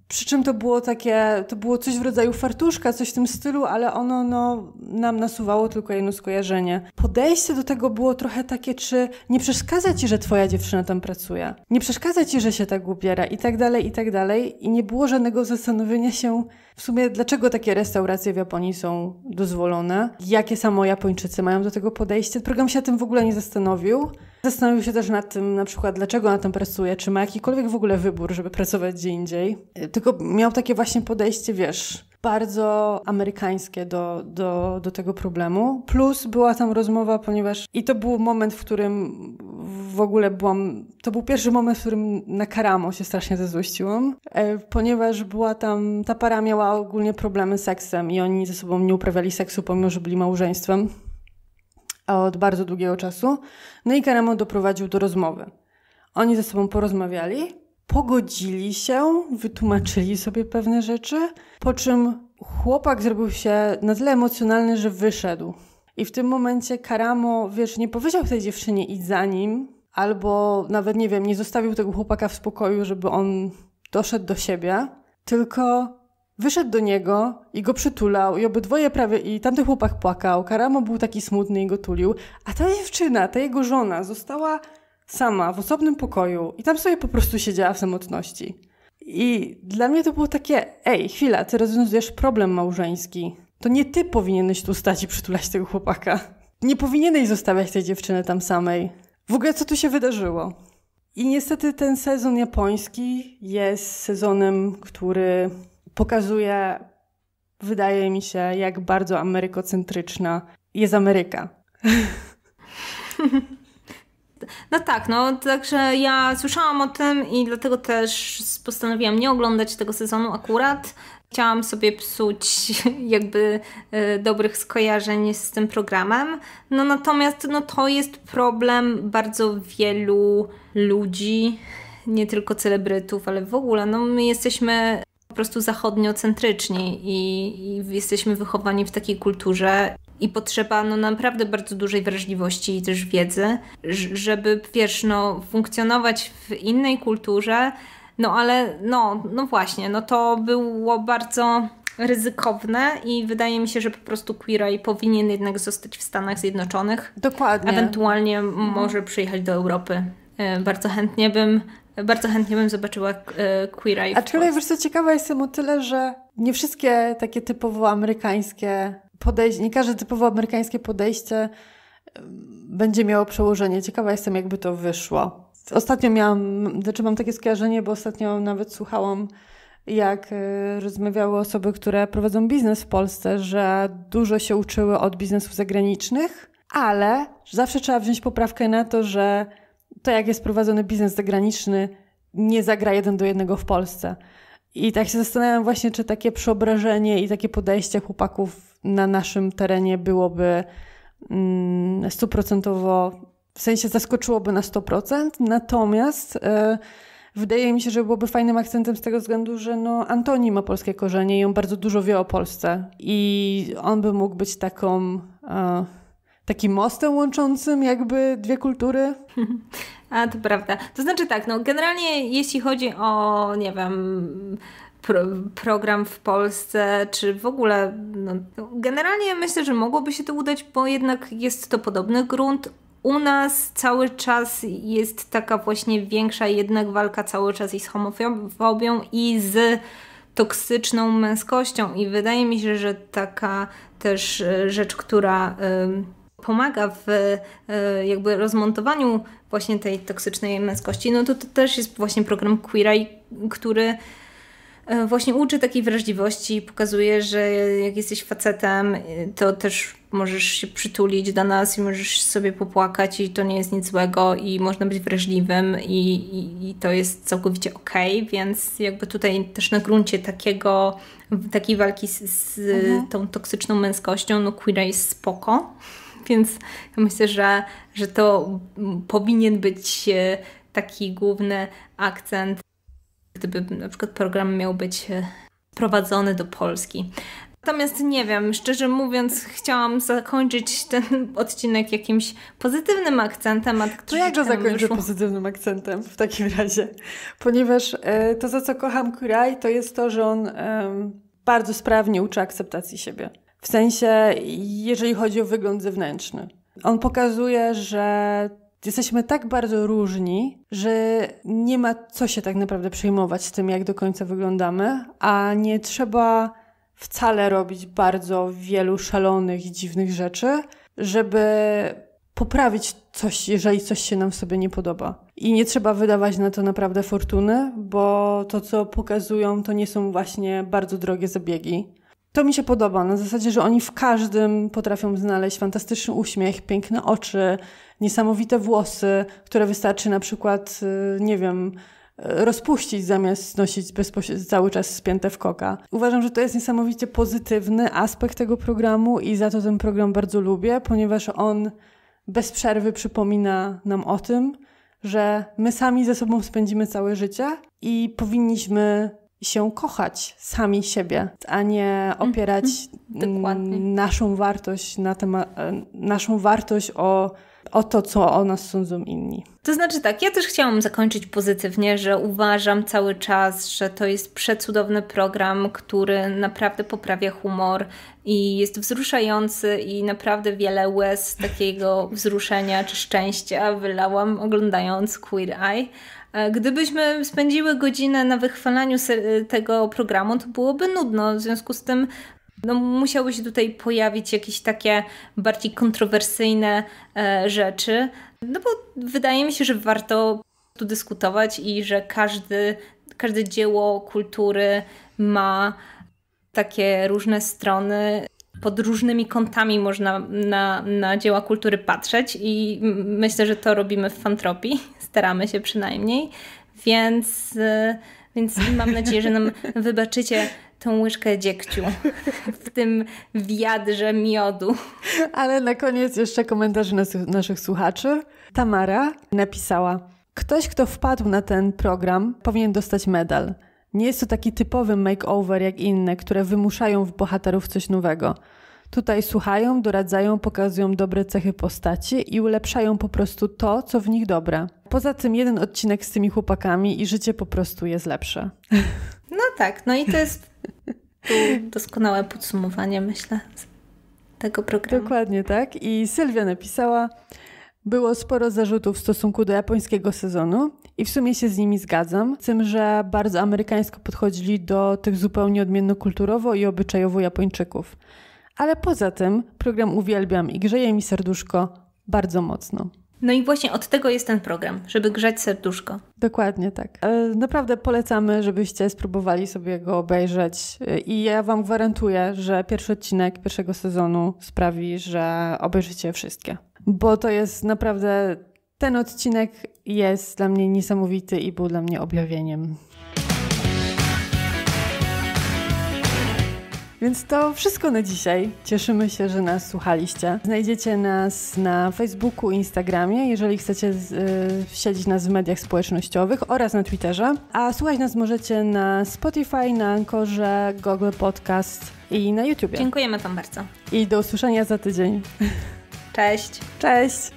przy czym to było takie, to było coś w rodzaju fartuszka, coś w tym stylu, ale ono no, nam nasuwało tylko jedno skojarzenie. Podejście do tego było trochę takie, czy nie przeszkadza ci, że twoja dziewczyna tam pracuje? Nie przeszkadza ci, że się tak ubiera i tak dalej, i tak dalej. I nie było żadnego zastanowienia się w sumie, dlaczego takie restauracje w Japonii są dozwolone, jakie samo Japończycy mają do tego podejście. Program się tym w ogóle nie zastanowił. Zastanowił się też nad tym, na przykład, dlaczego na tym pracuje, czy ma jakikolwiek w ogóle wybór, żeby pracować gdzie indziej. Y, tylko miał takie właśnie podejście, wiesz, bardzo amerykańskie do, do, do tego problemu. Plus była tam rozmowa, ponieważ i to był moment, w którym w ogóle byłam. To był pierwszy moment, w którym na karamo się strasznie zezłościłam, e, ponieważ była tam. Ta para miała ogólnie problemy z seksem i oni ze sobą nie uprawiali seksu, pomimo że byli małżeństwem od bardzo długiego czasu. No i Karamo doprowadził do rozmowy. Oni ze sobą porozmawiali, pogodzili się, wytłumaczyli sobie pewne rzeczy, po czym chłopak zrobił się na tyle emocjonalny, że wyszedł. I w tym momencie Karamo, wiesz, nie powiedział tej dziewczynie idź za nim, albo nawet, nie wiem, nie zostawił tego chłopaka w spokoju, żeby on doszedł do siebie, tylko Wyszedł do niego i go przytulał i obydwoje prawie, i tamty chłopak płakał. Karamo był taki smutny i go tulił. A ta dziewczyna, ta jego żona została sama w osobnym pokoju i tam sobie po prostu siedziała w samotności. I dla mnie to było takie, ej, chwila, ty rozwiązujesz problem małżeński. To nie ty powinieneś tu stać i przytulać tego chłopaka. Nie powinieneś zostawiać tej dziewczyny tam samej. W ogóle co tu się wydarzyło? I niestety ten sezon japoński jest sezonem, który pokazuje, wydaje mi się, jak bardzo amerykocentryczna jest Ameryka. No tak, no także ja słyszałam o tym i dlatego też postanowiłam nie oglądać tego sezonu akurat. Chciałam sobie psuć jakby e, dobrych skojarzeń z tym programem. No natomiast no, to jest problem bardzo wielu ludzi, nie tylko celebrytów, ale w ogóle no my jesteśmy po prostu zachodniocentryczni i, i jesteśmy wychowani w takiej kulturze, i potrzeba no, naprawdę bardzo dużej wrażliwości i też wiedzy, żeby wiesz, no, funkcjonować w innej kulturze, no ale no, no właśnie, no to było bardzo ryzykowne i wydaje mi się, że po prostu Queeray powinien jednak zostać w Stanach Zjednoczonych. Dokładnie. Ewentualnie mhm. może przyjechać do Europy E, bardzo chętnie bym bardzo chętnie bym zobaczyła e, Queer Eye. A wczoraj wiesz co, ciekawa jestem o tyle, że nie wszystkie takie typowo amerykańskie podejście, nie każde typowo amerykańskie podejście będzie miało przełożenie. Ciekawa jestem, jakby to wyszło. Ostatnio miałam, znaczy mam takie skojarzenie, bo ostatnio nawet słuchałam, jak e, rozmawiały osoby, które prowadzą biznes w Polsce, że dużo się uczyły od biznesów zagranicznych, ale zawsze trzeba wziąć poprawkę na to, że to jak jest prowadzony biznes zagraniczny, nie zagra jeden do jednego w Polsce. I tak się zastanawiam właśnie, czy takie przeobrażenie i takie podejście chłopaków na naszym terenie byłoby mm, stuprocentowo, w sensie zaskoczyłoby na 100%. Natomiast y, wydaje mi się, że byłoby fajnym akcentem z tego względu, że no, Antoni ma polskie korzenie i on bardzo dużo wie o Polsce. I on by mógł być taką... Y, takim mostem łączącym jakby dwie kultury. A to prawda. To znaczy tak, no generalnie jeśli chodzi o, nie wiem, pro, program w Polsce, czy w ogóle, no, generalnie myślę, że mogłoby się to udać, bo jednak jest to podobny grunt. U nas cały czas jest taka właśnie większa jednak walka cały czas i z homofobią i z toksyczną męskością i wydaje mi się, że taka też rzecz, która... Yy, pomaga w e, jakby rozmontowaniu właśnie tej toksycznej męskości, no to, to też jest właśnie program Queer który e, właśnie uczy takiej wrażliwości i pokazuje, że jak jesteś facetem, e, to też możesz się przytulić do nas i możesz sobie popłakać i to nie jest nic złego i można być wrażliwym i, i, i to jest całkowicie okej, okay, więc jakby tutaj też na gruncie takiego, takiej walki z, z mhm. tą toksyczną męskością, no queer jest spoko więc myślę, że, że to powinien być e, taki główny akcent, gdyby na przykład program miał być e, prowadzony do Polski. Natomiast nie wiem, szczerze mówiąc, chciałam zakończyć ten odcinek jakimś pozytywnym akcentem. A tak to go zakończę pozytywnym akcentem w takim razie, ponieważ e, to, za co kocham Kuraj, to jest to, że on bardzo sprawnie uczy akceptacji siebie. W sensie, jeżeli chodzi o wygląd zewnętrzny. On pokazuje, że jesteśmy tak bardzo różni, że nie ma co się tak naprawdę przejmować tym, jak do końca wyglądamy, a nie trzeba wcale robić bardzo wielu szalonych i dziwnych rzeczy, żeby poprawić coś, jeżeli coś się nam w sobie nie podoba. I nie trzeba wydawać na to naprawdę fortuny, bo to, co pokazują, to nie są właśnie bardzo drogie zabiegi to mi się podoba, na zasadzie, że oni w każdym potrafią znaleźć fantastyczny uśmiech, piękne oczy, niesamowite włosy, które wystarczy na przykład, y, nie wiem, y, rozpuścić zamiast nosić cały czas spięte w koka. Uważam, że to jest niesamowicie pozytywny aspekt tego programu i za to ten program bardzo lubię, ponieważ on bez przerwy przypomina nam o tym, że my sami ze sobą spędzimy całe życie i powinniśmy się kochać sami siebie, a nie mhm. opierać mhm. naszą wartość na temat, e, naszą wartość o o to, co o nas sądzą inni. To znaczy tak, ja też chciałam zakończyć pozytywnie, że uważam cały czas, że to jest przecudowny program, który naprawdę poprawia humor i jest wzruszający i naprawdę wiele łez takiego wzruszenia czy szczęścia wylałam oglądając Queer Eye. E, gdybyśmy spędziły godzinę na wychwalaniu e, tego programu, to byłoby nudno. W związku z tym no, musiały się tutaj pojawić jakieś takie bardziej kontrowersyjne e, rzeczy, no bo wydaje mi się, że warto tu dyskutować i że każdy, każde dzieło kultury ma takie różne strony pod różnymi kątami można na, na dzieła kultury patrzeć i myślę, że to robimy w fantropii, staramy się przynajmniej, więc, y, więc mam nadzieję, że nam wybaczycie tą łyżkę dziegciu w tym wiadrze miodu. Ale na koniec jeszcze komentarze nas, naszych słuchaczy. Tamara napisała: Ktoś, kto wpadł na ten program, powinien dostać medal. Nie jest to taki typowy makeover jak inne, które wymuszają w bohaterów coś nowego. Tutaj słuchają, doradzają, pokazują dobre cechy postaci i ulepszają po prostu to, co w nich dobre. Poza tym jeden odcinek z tymi chłopakami i życie po prostu jest lepsze. No tak, no i to jest doskonałe podsumowanie, myślę, tego programu. Dokładnie tak. I Sylwia napisała: było sporo zarzutów w stosunku do japońskiego sezonu i w sumie się z nimi zgadzam, z tym, że bardzo amerykańsko podchodzili do tych zupełnie odmiennokulturowo i obyczajowo Japończyków. Ale poza tym program uwielbiam i grzeje mi serduszko bardzo mocno. No i właśnie od tego jest ten program, żeby grzać serduszko. Dokładnie tak. E, naprawdę polecamy, żebyście spróbowali sobie go obejrzeć. E, I ja Wam gwarantuję, że pierwszy odcinek pierwszego sezonu sprawi, że obejrzycie wszystkie bo to jest naprawdę. Ten odcinek jest dla mnie niesamowity i był dla mnie objawieniem. Więc to wszystko na dzisiaj. Cieszymy się, że nas słuchaliście. Znajdziecie nas na Facebooku i Instagramie, jeżeli chcecie z, y, nas w mediach społecznościowych oraz na Twitterze. A słuchać nas możecie na Spotify, na Ankorze, Google Podcast i na YouTubie. Dziękujemy Wam bardzo. I do usłyszenia za tydzień. Cześć. Cześć.